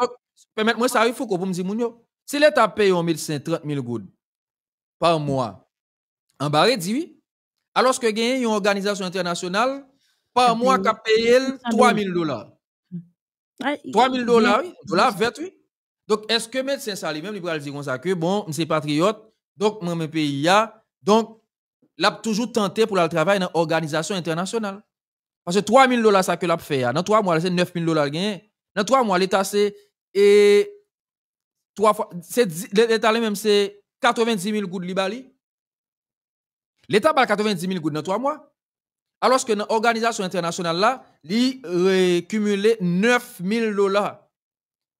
Permettez-moi ça, il faut que vous me disiez, si l'État paye un médecin 30 000 gouttes, par mois. En barré dit oui. Alors ce que gagne une organisation internationale par mois qui a payé 3 000 dollars. 3 mm. 000 dollars, Donc, est-ce que médecin ça lui-même, il va dire comme ça que bon, c'est patriote, donc mon pays a, donc, l'a toujours tenté pour le travail dans l'organisation internationale. Parce que 3 000 dollars, ça que l'a fait. Hein. Dans 3 mois, c'est 9 000 dollars gagné. Dans 3 mois, l'État, c'est. Et. 3 fois. L'État, même, c'est 90 000 gouttes libali? L'État bat 90 000 gouttes dans trois mois. Alors que dans l'organisation internationale là, il cumulé 9 000 dollars.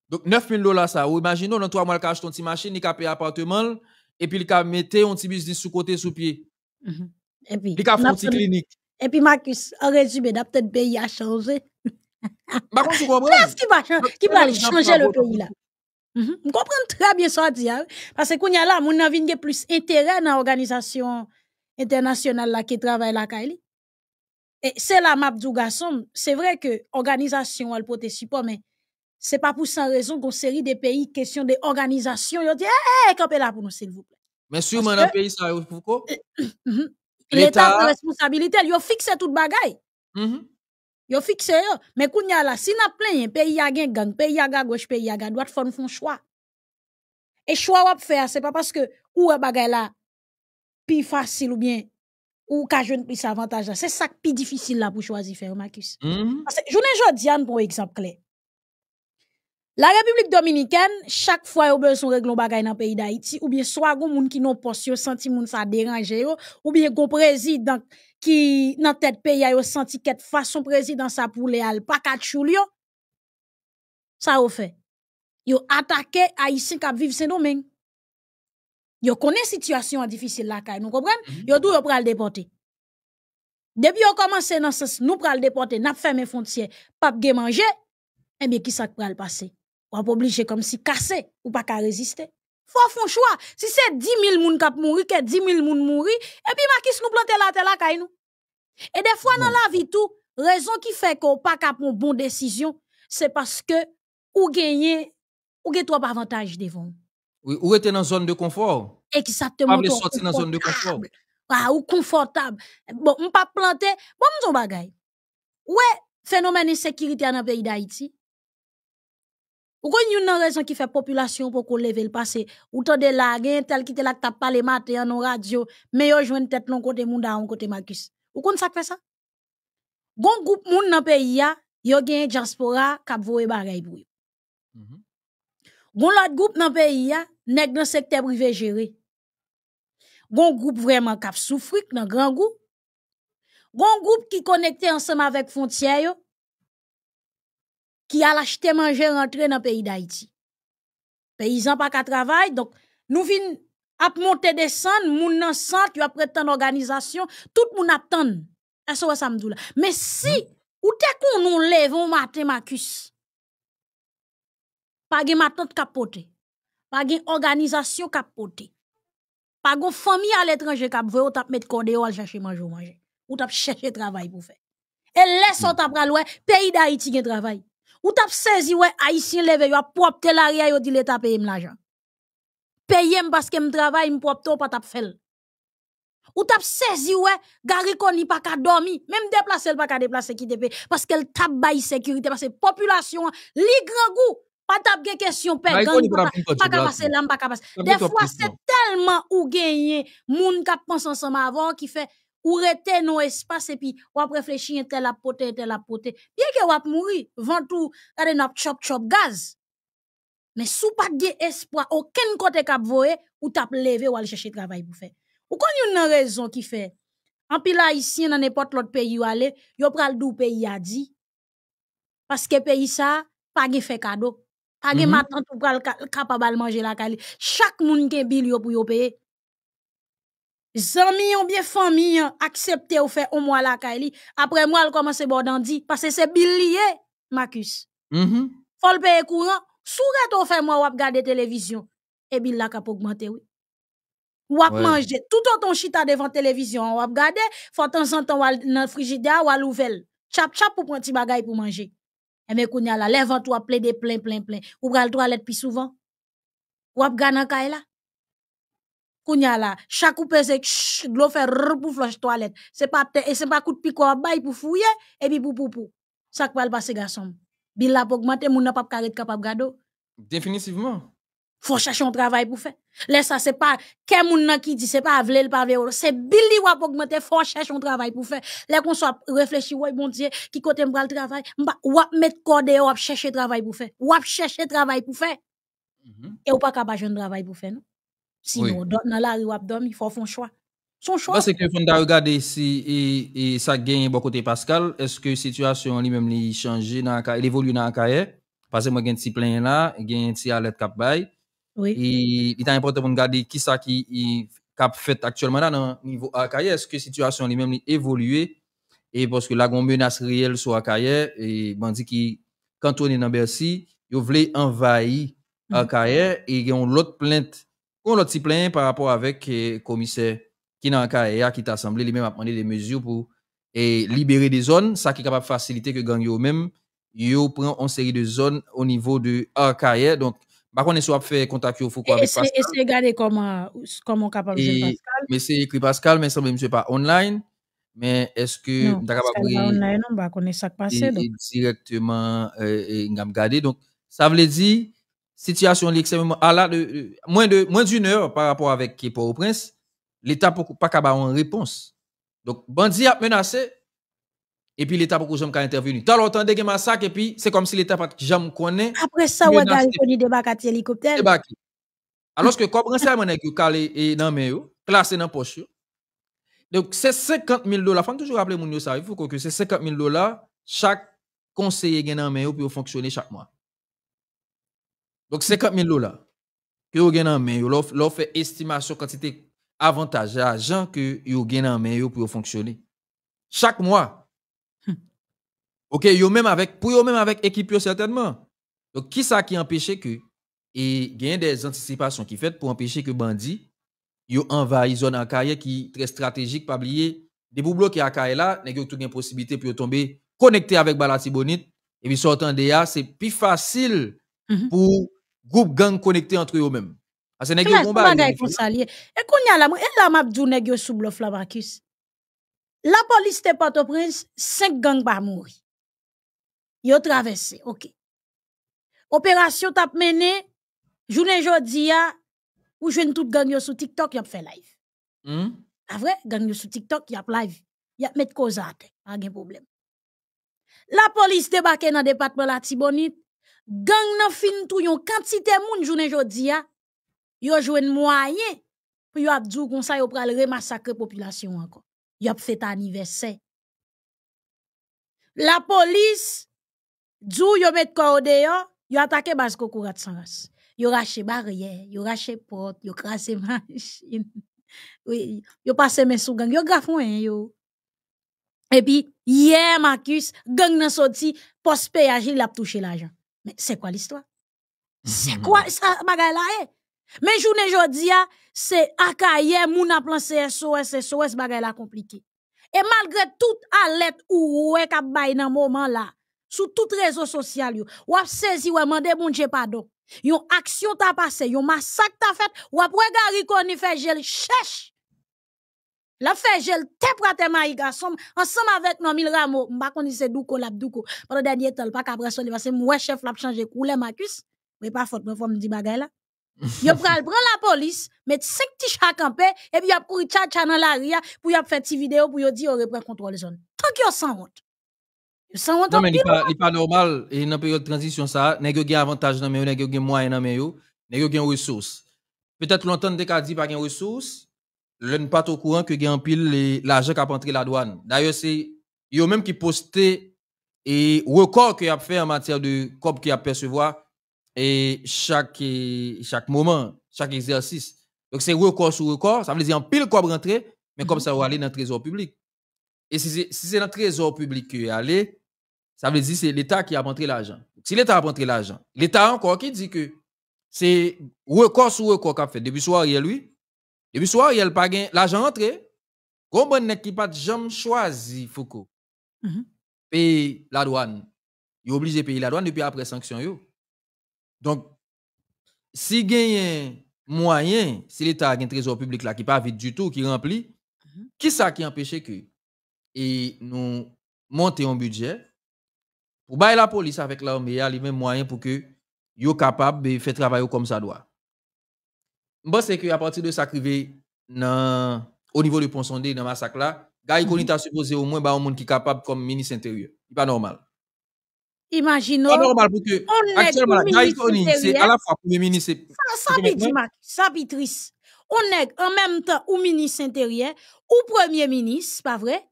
Donc 9 000 dollars ça, ou imaginons dans trois mois, il acheté ton petit machine, il a payé appartement, et puis il a mis un petit business sous côté, sous pied. Mhm. Et puis, il a fait clinique. Et puis Marcus, en résumé, dans peut-être pays a changé. Qu'est-ce qui va changer le pays là? Mhm. Je comprends très bien ce ça, dit, parce que là, mon avis, plus d'intérêt dans l'organisation internationale qui travaille la Kaili. Et c'est la map du garçon. C'est vrai que l'organisation, elle peut support, mais ce n'est pas pour sans raison qu'on série des pays, question des organisations. Ils dit, hé, là pour nous, s'il vous plaît. Mais pays, ça, pourquoi eh, mhm. L'État a responsabilité, il fixe fixé toute bagaille. Mhm yo fixé mais kounya la si n'a plein pays a gen gang pays a gauche pays a droite fon fon choix et choix wap faire c'est pas parce que ou e bagay la pi facile ou bien ou ka jeune plus avantage c'est ça qui difficile là pour choisir faire Marcus mm -hmm. parce que journée jodi pour exemple clé la République dominicaine, chaque fois, a besoin de régler bagay dans le pays d'Haïti, ou bien soit yon moun qui n'ont pas senti moun ça dérange ou bien yon président qui dans tête pays a senti qu'être façon président sa poule pas pas kachou yo, ça a fait. attaqué attaque Haïtien kap vive se nomen. Il connaît situation difficile là kaye, nous comprenons? Mm -hmm. Yon dou yon pral déporter. Depuis yon commence nan sens, nous pral déporté, nap ferme frontière, pas ge manje, eh bien, qui s'est passé? ou pas obligé comme si casser ou pas qu'à résister. Faut faire un choix. Si c'est 10 000 moun qui mourir, que 10 000 moun mouri et puis maquis nous planter la télé. là, kay Et des fois, dans la vie, tout, raison qui fait qu'on pas qu'à prendre une bonne décision, c'est parce que ou gagner ou gagne trop avantage devant. Oui, ou était dans zone de confort. Exactement. Pas sortir dans zone de confort. Ah, ou confortable. Bon, on pas planter. Bon, on bagay. le phénomène de sécurité dans le pays d'Haïti. Ou kon yon nan rezon ki fe populasyon pou kon leve l'pase? Ou ton de la gen tel ki te la tap pale mate yon nan radyo, me yo jwen tet non kote Munda, an kote Marcus? Ou kon sa kwe sa? Gon goup moun nan peyi ya, yo gen diaspora kap vowe baray bruyo. Mhm. Gon lot goup nan peyi ya, neg nan sekte privé jere. Gon goup vreman kap soufrik nan gran goup. Gon goup ki konekte ansama vek fontiyay yo, qui a l'acheté manger rentré dans le pays d'Haïti. paysan pas ka travay, donc nous vin ap monter, descendre moun nan ensemble tu ap preten organisation tout moun ap ce que ça la. Mais si, ou te kon nou levon pas makus, pa gen maton kapote, pa organisation organizasyon kapote, pa famille à l'étranger qui kapve, ou tap met kode yo al manger ou manje, ou tap chercher travail pour faire. Et laisse son tap pral pays pays d'Haïti gen ou t'as saisi ouais haïtien levé yo ap propre l'arrière yo dit l'état paye m l'argent paye m parce que m travaille m propre pas t'as fait ou t'as saisi ouais garico ni pas qu'à dormi, même déplacer le pas qu'à déplacer qui dépe parce qu'elle tape bail sécurité parce que population li grand goût pas tape bien question paye grand pas qu'à passer l'âme pas ka passer des fois c'est tellement ou gagné moun qui pense ensemble avant qui fait ou rete non espaces et puis ou ap réfléchi entre la pote la Bien que ou ap mouri, vent tout, kade nap chop chop gaz. Mais sou pa pas espoir, aucun côté kap voye, ou tap levé ou al chercher travail pour faire. Ou kon yon nan raison ki fait. En pile ici, dans n'importe l'autre pays ou aller, yo pral dou pays a di. Parce que pays ça, pa gen fait cadeau. Pa gen mm tu tout pral capable manger la kali. Chaque moun gen bil yo pou yo payer. Zami yon bien famille accepté ou fait, ou moins la Kaili. Après, moi, elle commence à parce que parce se bil liye, Makus. Mm -hmm. Faut le payer fait Souret ou fait, moi, wap gade télévision. Et bil la kap augmente ou. ap manger tout ton chita devant télévision wap gade, faut t'en temps ou al nan ou al ouvel. Chap chap ou pranti bagay pou manger et me koun la, levant ou ap plein de plein plein, plein, Ou bral toilette pi souvent Wap ap gade Kaila kounya la chaque coup de l'eau fait pour flush toilette c'est pas et c'est pas coup de pico à bail pour fouiller et puis pou pou ça va passer garçon bill la augmenté moun n'a pas capable gado définitivement faut chercher un travail pour faire laisse ça c'est pas quel monde qui dit c'est pas avle le pavé c'est billy va augmenter faut chercher un travail pour faire les qu'on soit réfléchi ouais bon dieu qui côté m'a le travail on mettre mettre de ou chercher travail pour faire ou chercher travail pour faire mm-hmm. et ou pas capable un travail pour faire non Sinon, dans la rue Abdom, il faut faire un choix. Son choix. Parce que faut regarder si et, et ça gagne bon côté Pascal, est-ce que la situation lui-même lui changer dans il évolue dans la carrière parce que moi j'ai un petit plein là, j'ai un petit alerte cap bail. Oui. Et il est important de regarder qui ça qui cap fait actuellement là dans niveau carrière, est-ce que la situation lui-même lui évoluer et parce que la une menace réelle sur la et quand qui est dans Bercy, ils veulent envahir la mm-hmm. carrière et ils ont l'autre plainte on dit plein par rapport avec le eh, commissaire qui dans KEA eh, qui t'a assemblé lui-même a demandé des mesures pour eh, libérer des zones, ça qui est capable de faciliter que gang yo même yo prend une série de zones au niveau de Arcaïa. Donc par bah, contre, on fait contact yo faut quoi avec Pascal. Et c'est regarder comment comment capable de Pascal. Mais c'est écrit Pascal mais ne monsieur pas online. Mais est-ce que non, capable online on va connaître ça directement euh, et, et, donc ça veut dire situation extrêmement à la de, moins de moins d'une heure par rapport avec Port-au-Prince, l'État pour pas capable en réponse. Donc bandi a menacé et puis l'État pour jamais intervenu. tant l'entendu que massacre et puis c'est comme si l'État pas jamais connaît. Après ça, on a connu des bacs hélicoptère. Alors que comme ça, mon équipe calé et dans mes classé dans poche. Donc c'est 50 000 dollars. Faut toujours rappeler mon ça, il faut que c'est 50 000 dollars chaque conseiller gagne dans mes pour fonctionner chaque mois. Donc 50 000 dollars que vous gagnez en main, vous fait estimation quantité avantage à gens que vous gagnez en main pour fonctionner. Chaque mois. Hmm. OK, même avec, pour vous même avec équipe certainement. Donc qui ça qui empêche que, et gagne des anticipations qui faites pour empêcher que bandits yo envahi zone en carrière qui très stratégique pas oublier des boublons qui sont là nèg tout une possibilité pour tomber connecté avec Balati Bonite et puis sortant de c'est plus facile mhm. pour groupe gang connecté entre eux-mêmes. Parce que nèg yo combat. Et qu'on y a la et la m'a dou nèg yo sous bluff la La police de Port-au-Prince, 5 gangs pas mourir. Yo traversé, OK. Opération tap mené journée jodi a ou jeune toute gang yo sous TikTok y a fait live. Hmm? A ah vrai, gang yo sous TikTok y a live. Y a mettre cause à terre, pas de problème. La police débarqué dans le département la Tibonite, Gang nan fin tou yon kantite moun jounen jodi ya, yo jwen mwanyen, pou yo ap djou konsa yo pral remasakre populasyon anko. Yo ap feta anivesen. La polis, djou yo met kode yo, yo atake basko kourat sanras. Yo rache barye, yo rache pot, yo krasi manjin. Yo pase mesou gang, yo graf mwen yo. E pi, ye makis, gang nan soti, pospe yajil ap touche la jan. Mais c'est quoi l'histoire? C'est quoi ça, bagaille là? Eh? Mais je ne jodi ah, c'est akaye eh, moun a plan CSOS, SOS bagaille là compliqué. Et malgré tout alerte ou ouais k'ap bay nan moment là, sous tout réseau social yo, ou ap saisi ou mandé bon Dieu pardon. Yon action t'a passé, yon massacre t'a fait, ou ap gari koni fait gel cherche. La fait j'ai le tête pour garçon ensemble avec non mille ramo m'pa konni c'est douko la douko pendant dernier temps pa qu'après soli parce que moi chef l'a changé couleur Marcus mais pas faute moi me dire bagaille là yo pral prend la police met cinq petits chats campé et puis y a courir tcha tcha dans la ria pour y a faire petit vidéo pour y dire on reprend contrôle zone tant qu'il sans honte sans honte non mais il pas il pas normal et dans période transition ça nèg yo gen avantage dans mais nèg yo gen moyen dans mais yo nèg yo gen ressources peut-être longtemps de ka dit pas gen ressources le n'est pas au courant que gagne pile l'argent qui a entré la douane. D'ailleurs, c'est eux même qui posté et record qu'il a fait en matière de COP qui a percevoir et chaque, chaque moment, chaque exercice. Donc c'est record sur record, ça veut dire en pile COP rentré, mais comme ça va aller dans le trésor public. Et si c'est si dans le trésor public qu'il allé, ça veut dire que c'est l'État qui a rentré l'argent. Si l'État a rentré l'argent, l'État encore qui dit que c'est record sur record a fait depuis soir il a lui et puis soir, il y a l'argent entré. Combien de qui pas jamais choisi Foucault? Mhm. Payer la douane. Il est obligé de payer la douane depuis après sanction yo. Donc si gagne moyen, si l'État a un trésor public là qui pas vite du tout, qui remplit, mhm. qui ça qui empêche que et nous monter un budget pour bailler la police avec l'armée, les mêmes moyens pour que yo capable de faire travail comme ça doit. Bon, c'est à partir de ça, au niveau du pont sondé, dans le massacre là, Gary mhm. t'a supposé au moins bah, un monde qui est capable comme ministre intérieur. C'est pas normal. Imaginons. pas normal parce que actuellement, Gary c'est à la fois premier ministre. Ça, ça, On est en même temps ou ministre intérieur ou premier ministre, pas vrai?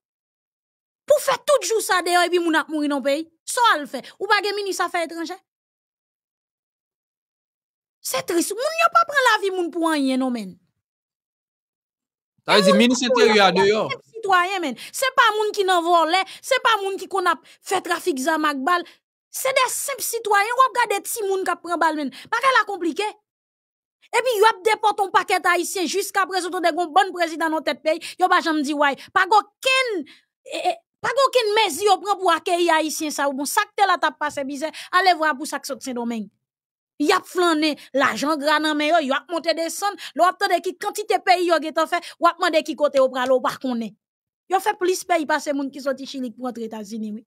Pour faire tout jour ça d'ailleurs et puis mon mourir dans le pays. Ça le fait. Ou pas ministre affaires étrangères? C'est triste. Moun yon pas prend la vie moun pour rien, non, men. Ça veut dire, ministre intérieur, dehors. C'est citoyen, men. C'est pas mon qui n'en volé. Hein. C'est pas mon qui qu'on a fait trafic zamak magbal. C'est des simples citoyens. Ou regardez des petits moun k'ap prend bal, men. Pas la compliqué. Et puis, yop déporte ton paquet haïtien jusqu'à présent, ton de gon bon président dans tête pays. Yop a bah, jam di wai. Pas go ken. Eh, eh, pas qu'aucune mesure prend pour accueillir haïtien ça ou bon ça que t'es là t'as passé bizarre allez voir pour ça que ça domaine y a flanne, l'argent gras nan men yo, y a monte descendre, lo ap tande quantité pays yo getan fait, ou a demandé qui côté ou pral ou par konnen. Yo fait plus pays passer moun qui sorti Chili pour entrer États-Unis oui.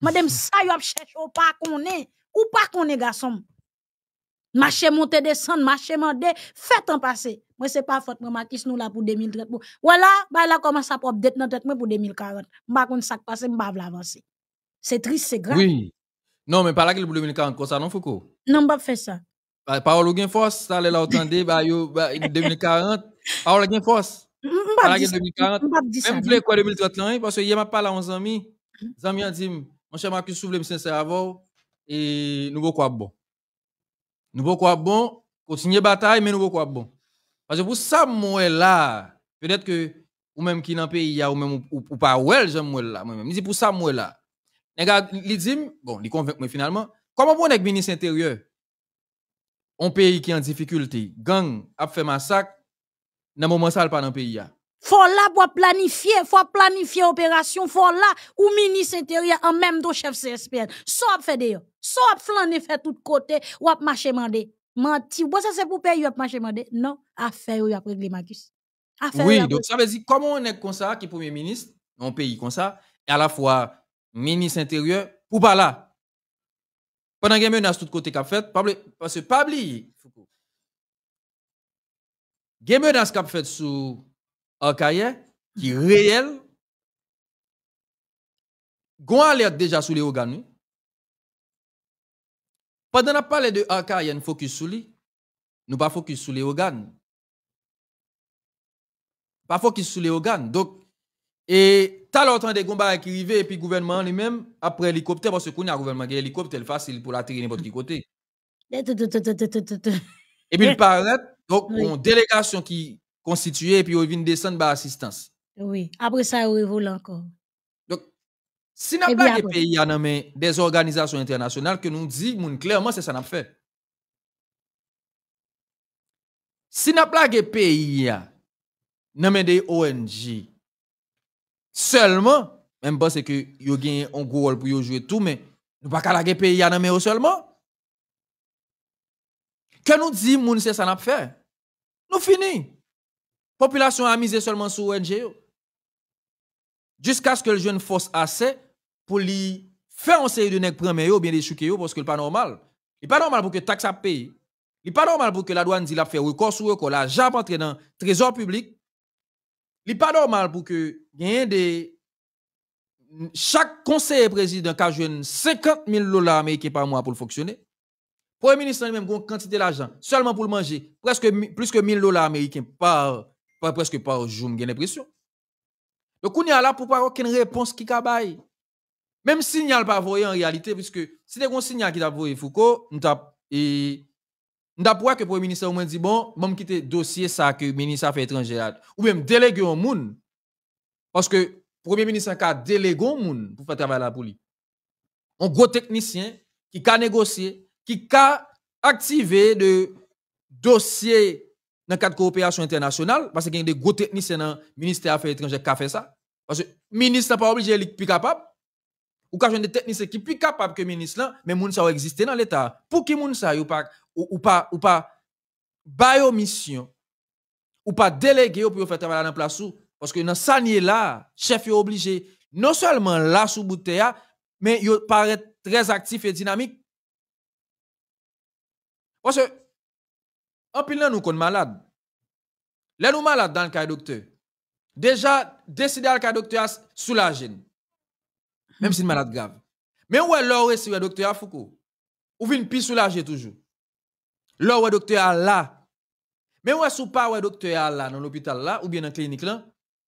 Madame ça yo cherche ou pas konnen, ou pas konnen garçon. Marché monter descendre, marché mandé, fait en passer. Moi c'est pas faute moi Makis nous là pour 2030. Voilà, bah là commence à pour d'être dans tête moi pour 2040. m'a konn ça passer, pas avancer C'est triste, c'est grave. Oui. Non, mais pas là que pour 2040, comme ça non Foucault. Non, pas fait ça. Bah, parole ou gain force, ça l'est là bah, yo, 2040, parole ou gain force. Parole ou 2040. Même voulez quoi 2030 là, parce que hier m'a parlé à un ami, ami a dit, mon cher Marcus, souffle, sincère avant, et nous quoi bon. Nous quoi bon, continuer bataille, mais nous quoi bon. Parce que pour ça, moi là, peut-être que, ou même qui dans le pays, ou même, ou, ou pas, j'aime moi là, moi-même. C'est pour ça, moi là. Les gars, ils bon, ils convainquent moi finalement, Comment peut-on le ministre intérieur? Un pays qui est en difficulté, gang a fait massacre, dans moment ça pas dans pays Faut là pour planifier, faut planifier opération, faut là ou ministre intérieur en même temps chef CSPN. Soit fait d'ailleurs, soit flaner fait tout côté ou ap marcher mandé. Menti, bon ça c'est pour payer ou ap marcher mandé. Non, affaire ou après régler les Affaire Oui, donc ça veut dire comment on est comme ça qui premier ministre, un pays comme ça, et à la fois ministre intérieur pour pas là pendant que les a de tout côté qu'a fait, parce que pas oublier, dans y a sur fait sous Akaye, qui est réel. Gon alerte déjà sur les organes. Pendant qu'on parle de Akaye, nous focus sur lui. Nous pas focus sur les organes. Pas focus sur les organes. Donc, et t'as l'autre des combats qui arrivent et puis le gouvernement lui-même, après l'hélicoptère, parce que qu'on a un gouvernement facile pour la n'importe qui côté. et puis il paraît, donc, une délégation qui constituée et puis on vient descendre par assistance. Oui, après ça, il volant encore. Donc, si n'a pas des pays, a des organisations internationales que nous disons clairement, c'est ça n'a fait. Si n'a pas des pays, ont des ONG, Seulement, même pas c'est que yo gagne un gros rôle pour yo jouer tout, mais nous pas qu'à pays un mais seulement. Que nous dit moun c'est ça n'a fait? Nous fini. Population a misé seulement sur ONG. Jusqu'à ce que le jeune force assez pour lui faire un série de nèg premier ou bien des chouquets parce que n'est pas normal. Il pas normal pour que taxe à payer. Il pas normal pour que la douane dit la fait record sur record, la jappe entre dans trésor public n'est pas normal pour que chaque conseiller-président conseil président 50 000 dollars américains par mois pour fonctionner. fonctionner. Premier ministre même une quantité d'argent seulement pour le manger, presque plus que 1000 dollars américains par, presque par jour, j'ai l'impression. Donc on a là pour pas aucune réponse qui cabaye. Même signal pas voyé en réalité puisque si c'était un signal qui t'a voyé Foucault, nous tape et D'après que le Premier ministre a dit, bon, je quitte le dossier ça que le ministre Affaires fait étranger. Ou même déléguer un monde. Parce que le Premier ministre a délégué un monde pour faire travailler la police. Un gros technicien qui a négocié, qui a activé de dossier dans le cadre de coopération internationale, parce qu'il y a des gros techniciens dans le ministère des Affaires étrangères qui ont fait ça. Parce que le ministre n'est pas obligé d'être plus capable. Ou quand j'ai des techniciens qui sont plus capables que ministre, mais les gens ont existé dans l'État. Pour qui les gens ou pas ou pas ou pas bayo mission ou pas délégué pour faire travail dans e la place où parce que dans sanier là chef est obligé non seulement là sous bouteille mais il paraît très actif et dynamique parce que en pile nous sommes malades là nous malade dans le cadre docteur déjà décider le cadre docteur soulager même si c'est une malade grave. Mais est l'or est le docteur Foucault. Ou vient plus soulager toujours. L'or est docteur là. Mais ouais, est pas le docteur là dans l'hôpital là ou bien dans la clinique là.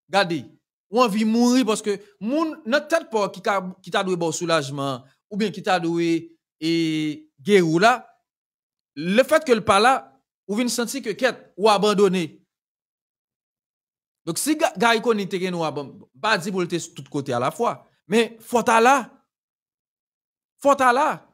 Regardez, ou envie mourir parce que moun notre tête pas qui t'a qui t'a bon soulagement ou bien qui t'a donné et guérou là. Le fait que le pas là, ou vient sentir que quête ou abandonné. Donc si gars connaît terrain abandonné, pas dit pour le tout côté à la fois. Mais faut à là. Faut à là.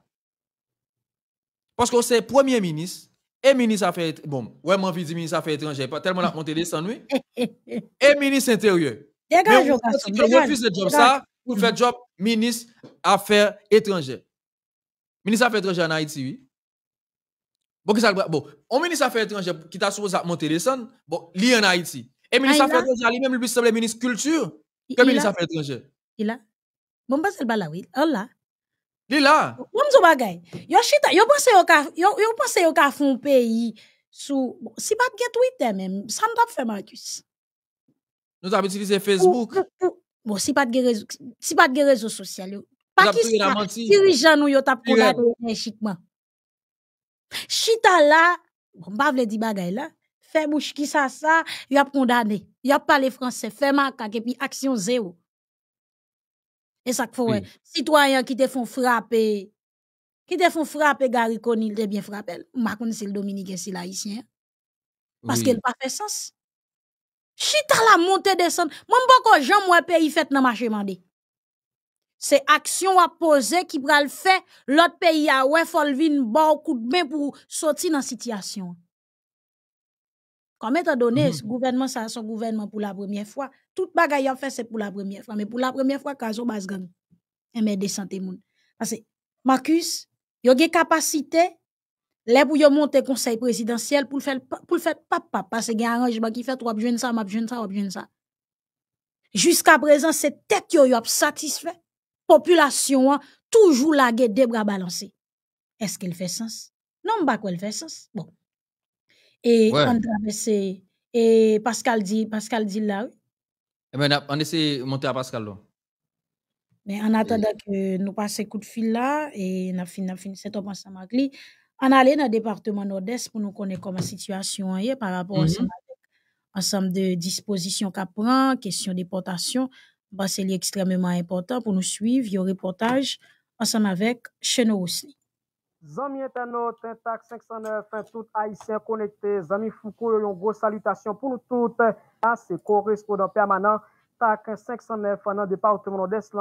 Parce que c'est premier ministre et ministre affaires bon, ouais, mon fils ministre affaires étrangères, pas tellement la montée des oui. et ministre intérieur. Mais vous refuse le job ça, vous faites job ministre affaires étrangères. Ministre affaires étrangères en Haïti, oui. Bon, on ministre affaires étrangères qui t'a supposé monter les bon, lié en Haïti. Et ministre ah, affaires étrangères lui-même, lui, semble ministre culture que ministre affaires étrangères. Il a. Bon bas el balawil, an la. Li la? Wan zo bagay. Yo chita, yo bwase yo ka foun peyi sou... Si pat ge Twitter men, san tap fèman küs. Nou tap itilize Facebook? Bon, si pat ge rezo sosyal yo. Pakistan, dirijan nou yo tap kondade yo mechikman. Chita la, bon bav le di bagay la, fèm ou chkisa sa, yo ap kondade. Yo ap pale franse, fèman kage pi aksyon zero. Et ça qu'il faut, qui te font frapper, qui te font frapper Gary il te bien frappé. Ma pas si le Dominicain c'est laïcien. Parce qu'il n'a pas fait sens. Chita la monte descend. Mon pas ko j'en un pays fait nan marché mandé. C'est action à poser qui le fait l'autre pays à ah fait folvin bon coup de main pour sortir dans la situation. Comme étant donné, mhm. ce gouvernement, ça, son gouvernement pour la première fois, tout bagaille a fait, c'est pour la première fois. Mais pour la première fois, Kazo Basgang, et mais descente moun. Parce que Marcus, il a une capacité, les pour yo monter conseil présidentiel pour le faire, pour le faire papa, parce qu'il y a un arrangement qui fait, jeune ça, m'a jeune ça, ou jeune ça. Jusqu'à présent, c'est tête qui a satisfait. Population, toujours la des bras balancés. Est-ce qu'elle fait sens? Non, quoi, il fait sens. Bon et et Pascal dit Pascal dit là. Eh ben, on essaie de monter à Pascal là. Mais en attendant que nous passions coup de fil là et on a fini on fini cette ensemble on allait dans le département nord-est pour nous connaître comment la situation est par rapport mm ensemble de dispositions qu'on prend, question déportation, bah c'est extrêmement important pour nous suivre, il y a un reportage ensemble avec Cheno Zami internet, TAC 509, tout haïtien connecté, Zami Foucault, yon gros salutation pour nous tous, à ah, ses correspondants permanents, TAC 509, dans département nord-est,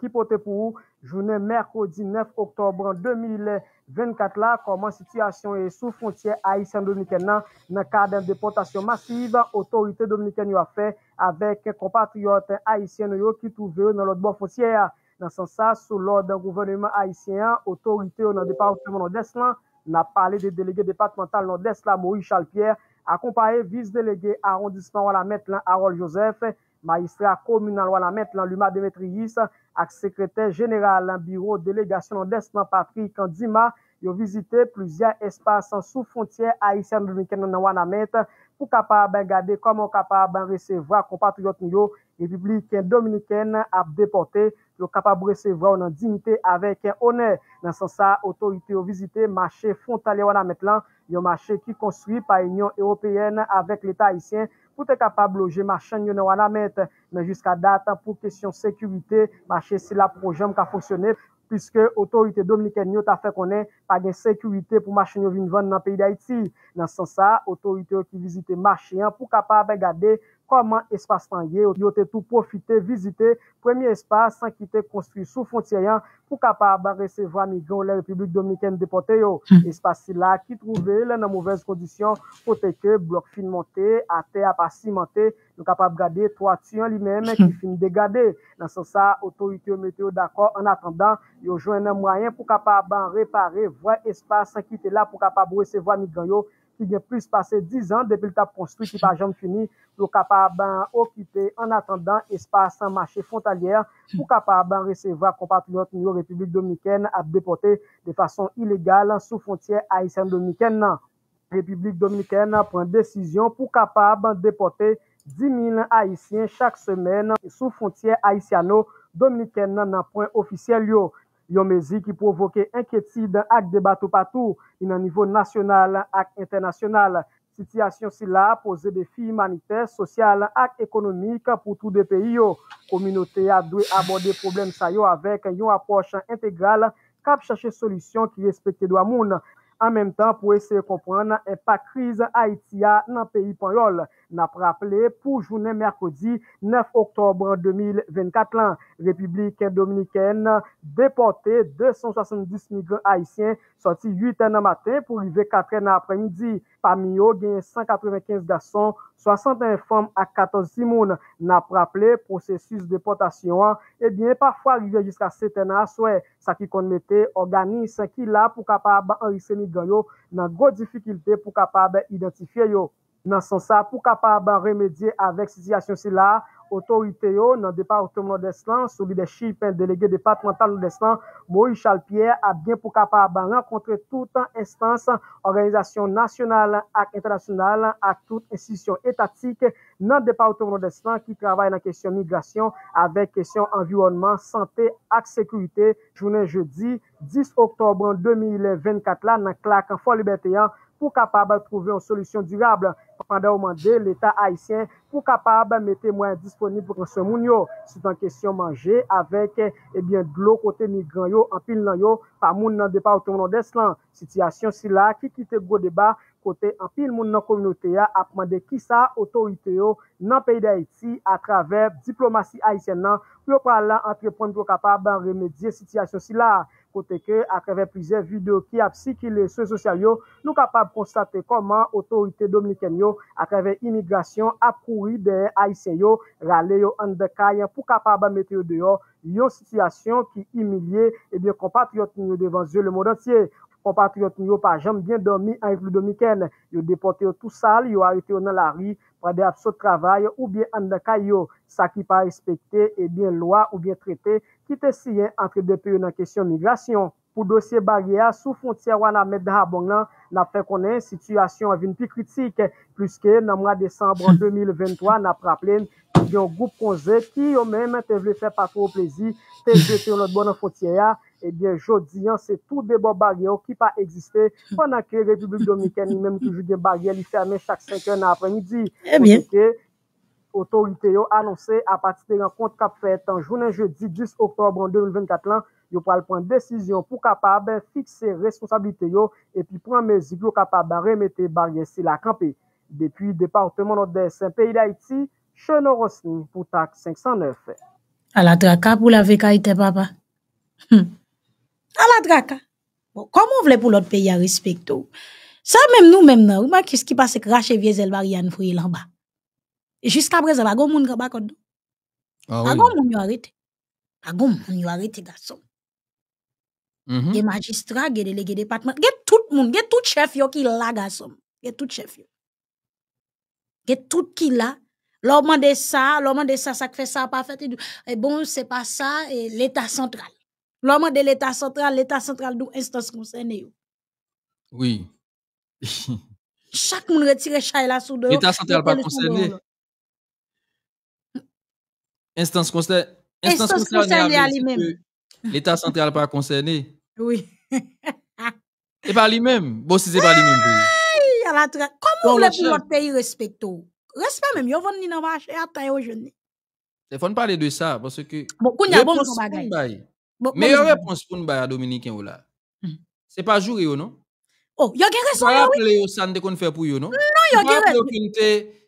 qui pote pour journée mercredi 9 octobre 2024, là, comment situation est sous frontière haïtienne dominicaine, dans le cadre de déportation massive, autorité dominicaine a fait avec compatriotes haïtiens qui trouvent dans l'autre bord frontière. nan san sa, sou lor den gouvernement Haitien, otorite ou nan departement nan Desman, nan pale de delege departemental nan Desman, Moïse Chalkier, akompare vice-delege arondissement wala met lan Harold Joseph, maistre akomu nan wala met lan Luma Demetri Yissa, ak sekretè genera lan biro delegasyon nan Desman Patrik an Dima, yo vizite pluzyan espasan sou fontien Haitien-Dominikè nan wala met, pou kapar ban gade, koman kapar ban resevwa kompatriot nyo, yon publikè Dominikè nan ap depote, yo kapab resevwa ou nan dignite avek e one. Nan san sa, otorite yo vizite, mache fontale wana met lan, yo mache ki konstrui pa enyon Europeyene avek l'Etat Haitien, pou te kapab loje mache yon wana met. Men jiska data, pou kesyon sekurite, mache sila pou jom ka fonsyone, piske otorite Dominiken yon ta fe konen pa gen sekurite pou mache yon vinvan nan peyi de Haiti. Nan san sa, otorite yo ki vizite mache yon pou kapab regade, koman espase tanye yo te tou profite, vizite premye espase san ki te konstri sou fontyayan pou kapabare se vwa midyon le republik Dominiken depote yo. Hmm. Espase si la ki trouve le nan mouvez kondisyon poteke blok finmante, ate apasimante, nou kapab gade toa tiyan li men men ki hmm. fin de gade. Nan son sa, otorite yo mete yo dakor, an atendan yo jwen nan mwayen pou kapabare repare vwa espase san ki te la pou kapabare se vwa midyon yo ki gen plis pase 10 an depil tap konstri ki pa jan fini pou kapar ban okite an atandan espase an mache fontalyer pou kapar ban reseva kompatilant nyo Republik Dominiken ap depote de fason ilegal sou fontye Aisyen Dominiken nan. Republik Dominiken nan pren desisyon pou kapar ban depote 10.000 Aisyen chak semen sou fontye Aisyen Dominiken nan nan pren ofisyen liyo. Yon mezi ki provoke enketid ak debato patou inan niveau national, ak international, situation si la pose defi humanitaires sosyal ak ekonomik pou tous de peyi yo. communauté a dwe aborder problem sa yo avek yon intégrale integral kap chache solisyon ki respekte do amoun. an menm tan pou eseye kompran nan epakrize Haitia nan peyi Panyol. Na praple pou jounen merkodi 9 oktobre 2024 lan. Republiken Dominiken depote 270 migren Haitien soti 8 an nan maten pou rive 4 an nan apremdi. Pamiyo genye 195 gason, 61 fom a 14 simoun. Na praple, prosesus depotasyon e eh diyen pafwa rive jiska 7 an aswe, sa ki konmete organise ki la pou kapaba anriseni yo nan go difficulte pou kapabe identifye yo nan son sa pou kapar ban remedye avèk sisyasyon si la, otorite yo nan depa outoum non deslan, soubide shipen delege depat mental non deslan, Moui Chalpier a byen pou kapar ban lankontre toutan instans organizasyon nasyonal ak internasyonal ak tout insisyon etatik nan depa outoum non deslan ki travay nan kesyon migrasyon avèk kesyon environman, sante ak sekurite, jounen jeudi 10 oktobran 2024 la nan klak an fwa libertayan pou kapab a prouve yon solusyon dirabla, pandan ou mande l'Etat Haitien pou kapab a mette mwen disponib pou konsen moun yo. Si tan kesyon manje, avek, ebyen, eh glou kote migran yo, anpil nan yo, pa moun nan depa ou toun nan deslan. Sityasyon si la, ki kite gwo deba, kote anpil moun nan koumounote ya, ap mande ki sa otorite yo nan peyi de Haiti a traver diplomasy Haitien nan, pou yo pralan antrepon pou kapab a remedye sityasyon si la. koteke akreve plize videyo ki ap si ki le se sosya yo, nou kapab konstate koman otorite Dominiken yo akreve imigrasyon ap kouri de aise yo, rale yo andekayen pou kapab amete yo deyo, yo sityasyon ki imilye, ebyen kompatri otin yo devan zyo le mod ansye, kompatri otin yo pa jem bien domi ane kli Dominiken, yo depote yo tou sal, yo aite yo nan la ri, prade ap so travay, oubyen andekayen yo, sa ki pa respekte, ebyen loa, oubyen trete, ebyen traite, ki te siyen anke de peyo nan kesyon migrasyon. Pou dosye bagye ya, sou fontye wala met den hapongan, napre konen, sityasyon avin pi kritik, pliske nan mwa desamban 2023, napra plen diyon goup konze, ki yo menm te vle fè patro plizi, te jete yon lot bonan fontye ya, e bien jodi an, se tout de bon bagye yo, ki pa egiste, pon akre Republik Dominikè, ni menm toujou den bagye li fermè chak 5 an apre midi. E eh bien, Otorite yo anonsè apatite yon kontkap fèt an jounen jeudi 10 oktober 2024 lan, yo pral pran desisyon pou kapab fixe responsabilite yo epi pran mezik yo kapab baremete barye si la kampe. Depi Departement Notre-Dame Saint-Pays d'Haïti, chenorosni, poutak 509. A la draka pou la veka ite baba? A la draka? Komon bon, vle pou lot peya respekto? Sa mem nou mem non. nan, ouman kis ki pase krashe viezel barye an fouye lan ba? jusqu'à présent, il n'y a pas de monde qui ont ah arrêté. Il n'y a pas de monde qui ont arrêté, garçon. Il y a des magistrats, des délégués départements. Il y a tout le monde, il y a tout le chef qui est là, Il y a tout le chef. Il y a tout le qui est là. L'homme de ça, l'homme de ça, ça fait ça, pas fait. Et eh bon, ce n'est pas ça, c'est l'État central. L'homme de l'État central, l'État central, d'où instance concernée. Oui. Chaque monde retire chaille là sous deux. L'État central pas concerné. Instance, concernée, instance, concernée, à lui-même. L'État central pas concerné. Oui. Et pas lui-même. Bon, si c'est pas lui-même. Comment vous voulez que pays Respect même, vous vont ni parler de ça parce que. Bon, réponse pour nous à Dominicain ou oh là. Hmm. C'est pas jour oh, non? Oh, y a raison. rappeler au centre qu'on fait pour non?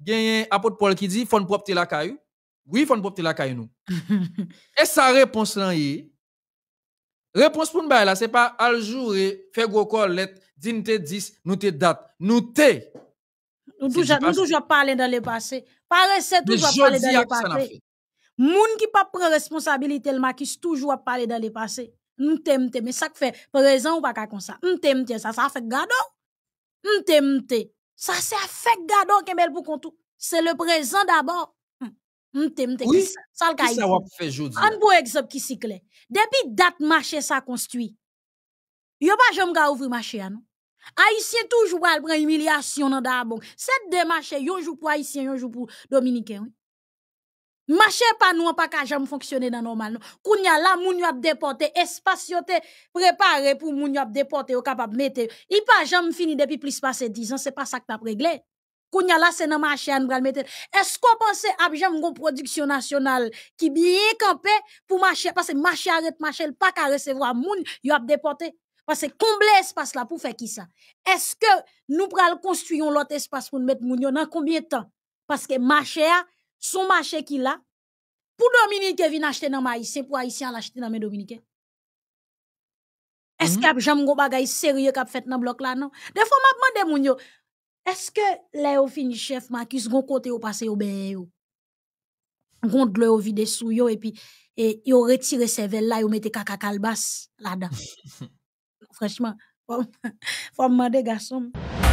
gagne apôtre Paul qui dit faut propter la caillou. Oui, faut propter la caillou nous. Et sa réponse là réponse pour nous bah, c'est pas al jour faire gros call lettre te dis nous te date. Nous te Nous toujours nous parler dans le passé. Pas c'est toujours parler dans le passé. Moun qui pas prend responsabilité le maquis toujours parler dans le passé. Nous te. mais ça fait présent ou pas comme ça. Nous te. ça fait gado. Nous te. Ça, c'est un fait gado qui bel pour tout. C'est le présent d'abord. Hum, hum, oui, ça le Un bon exemple qui s'y clé. Depuis date marché ça construit, a pas ont pas ouvrir marché Les haïtiens Haïtien toujours pral prendre humiliation dans d'abord. Cette démarche, yon joue pour Haïtien, yon jour pour Dominicain. Marché pas nous, pas qu'à jamais fonctionner dans normal. Quand on a là, moun a déporté, espace y préparé pour moun a déporté, ou capable mettre. Il pas jamais fini depuis plus de 10 ans, c'est pas ça que t'as réglé. Quand y a là, c'est dans marché, on va le mettre. Est-ce qu'on pense à a une production nationale qui est bien campée pour marché, parce que marché arrête marché, pas qu'à recevoir moun y a déporté? Parce que comble espace là pour faire qui ça? Est-ce que nous prenons construire l'autre espace pour mettre moun dans dans combien de temps? Parce que marché sou mache ki la, pou Dominike vin achete nan maïs, se pou Aisyan l'achete nan men Dominike. Eske ap jam go bagay serye kap fet nan blok la, nan? Defo map mande moun yo, eske le yo finishef ma, ki sgon kote yo pase yo beye yo, gond le yo vide sou yo, epi yo retire sevel la, yo mette kaka kalbas la da. Frèchman, fòm mande gasom. Fòm mande gasom.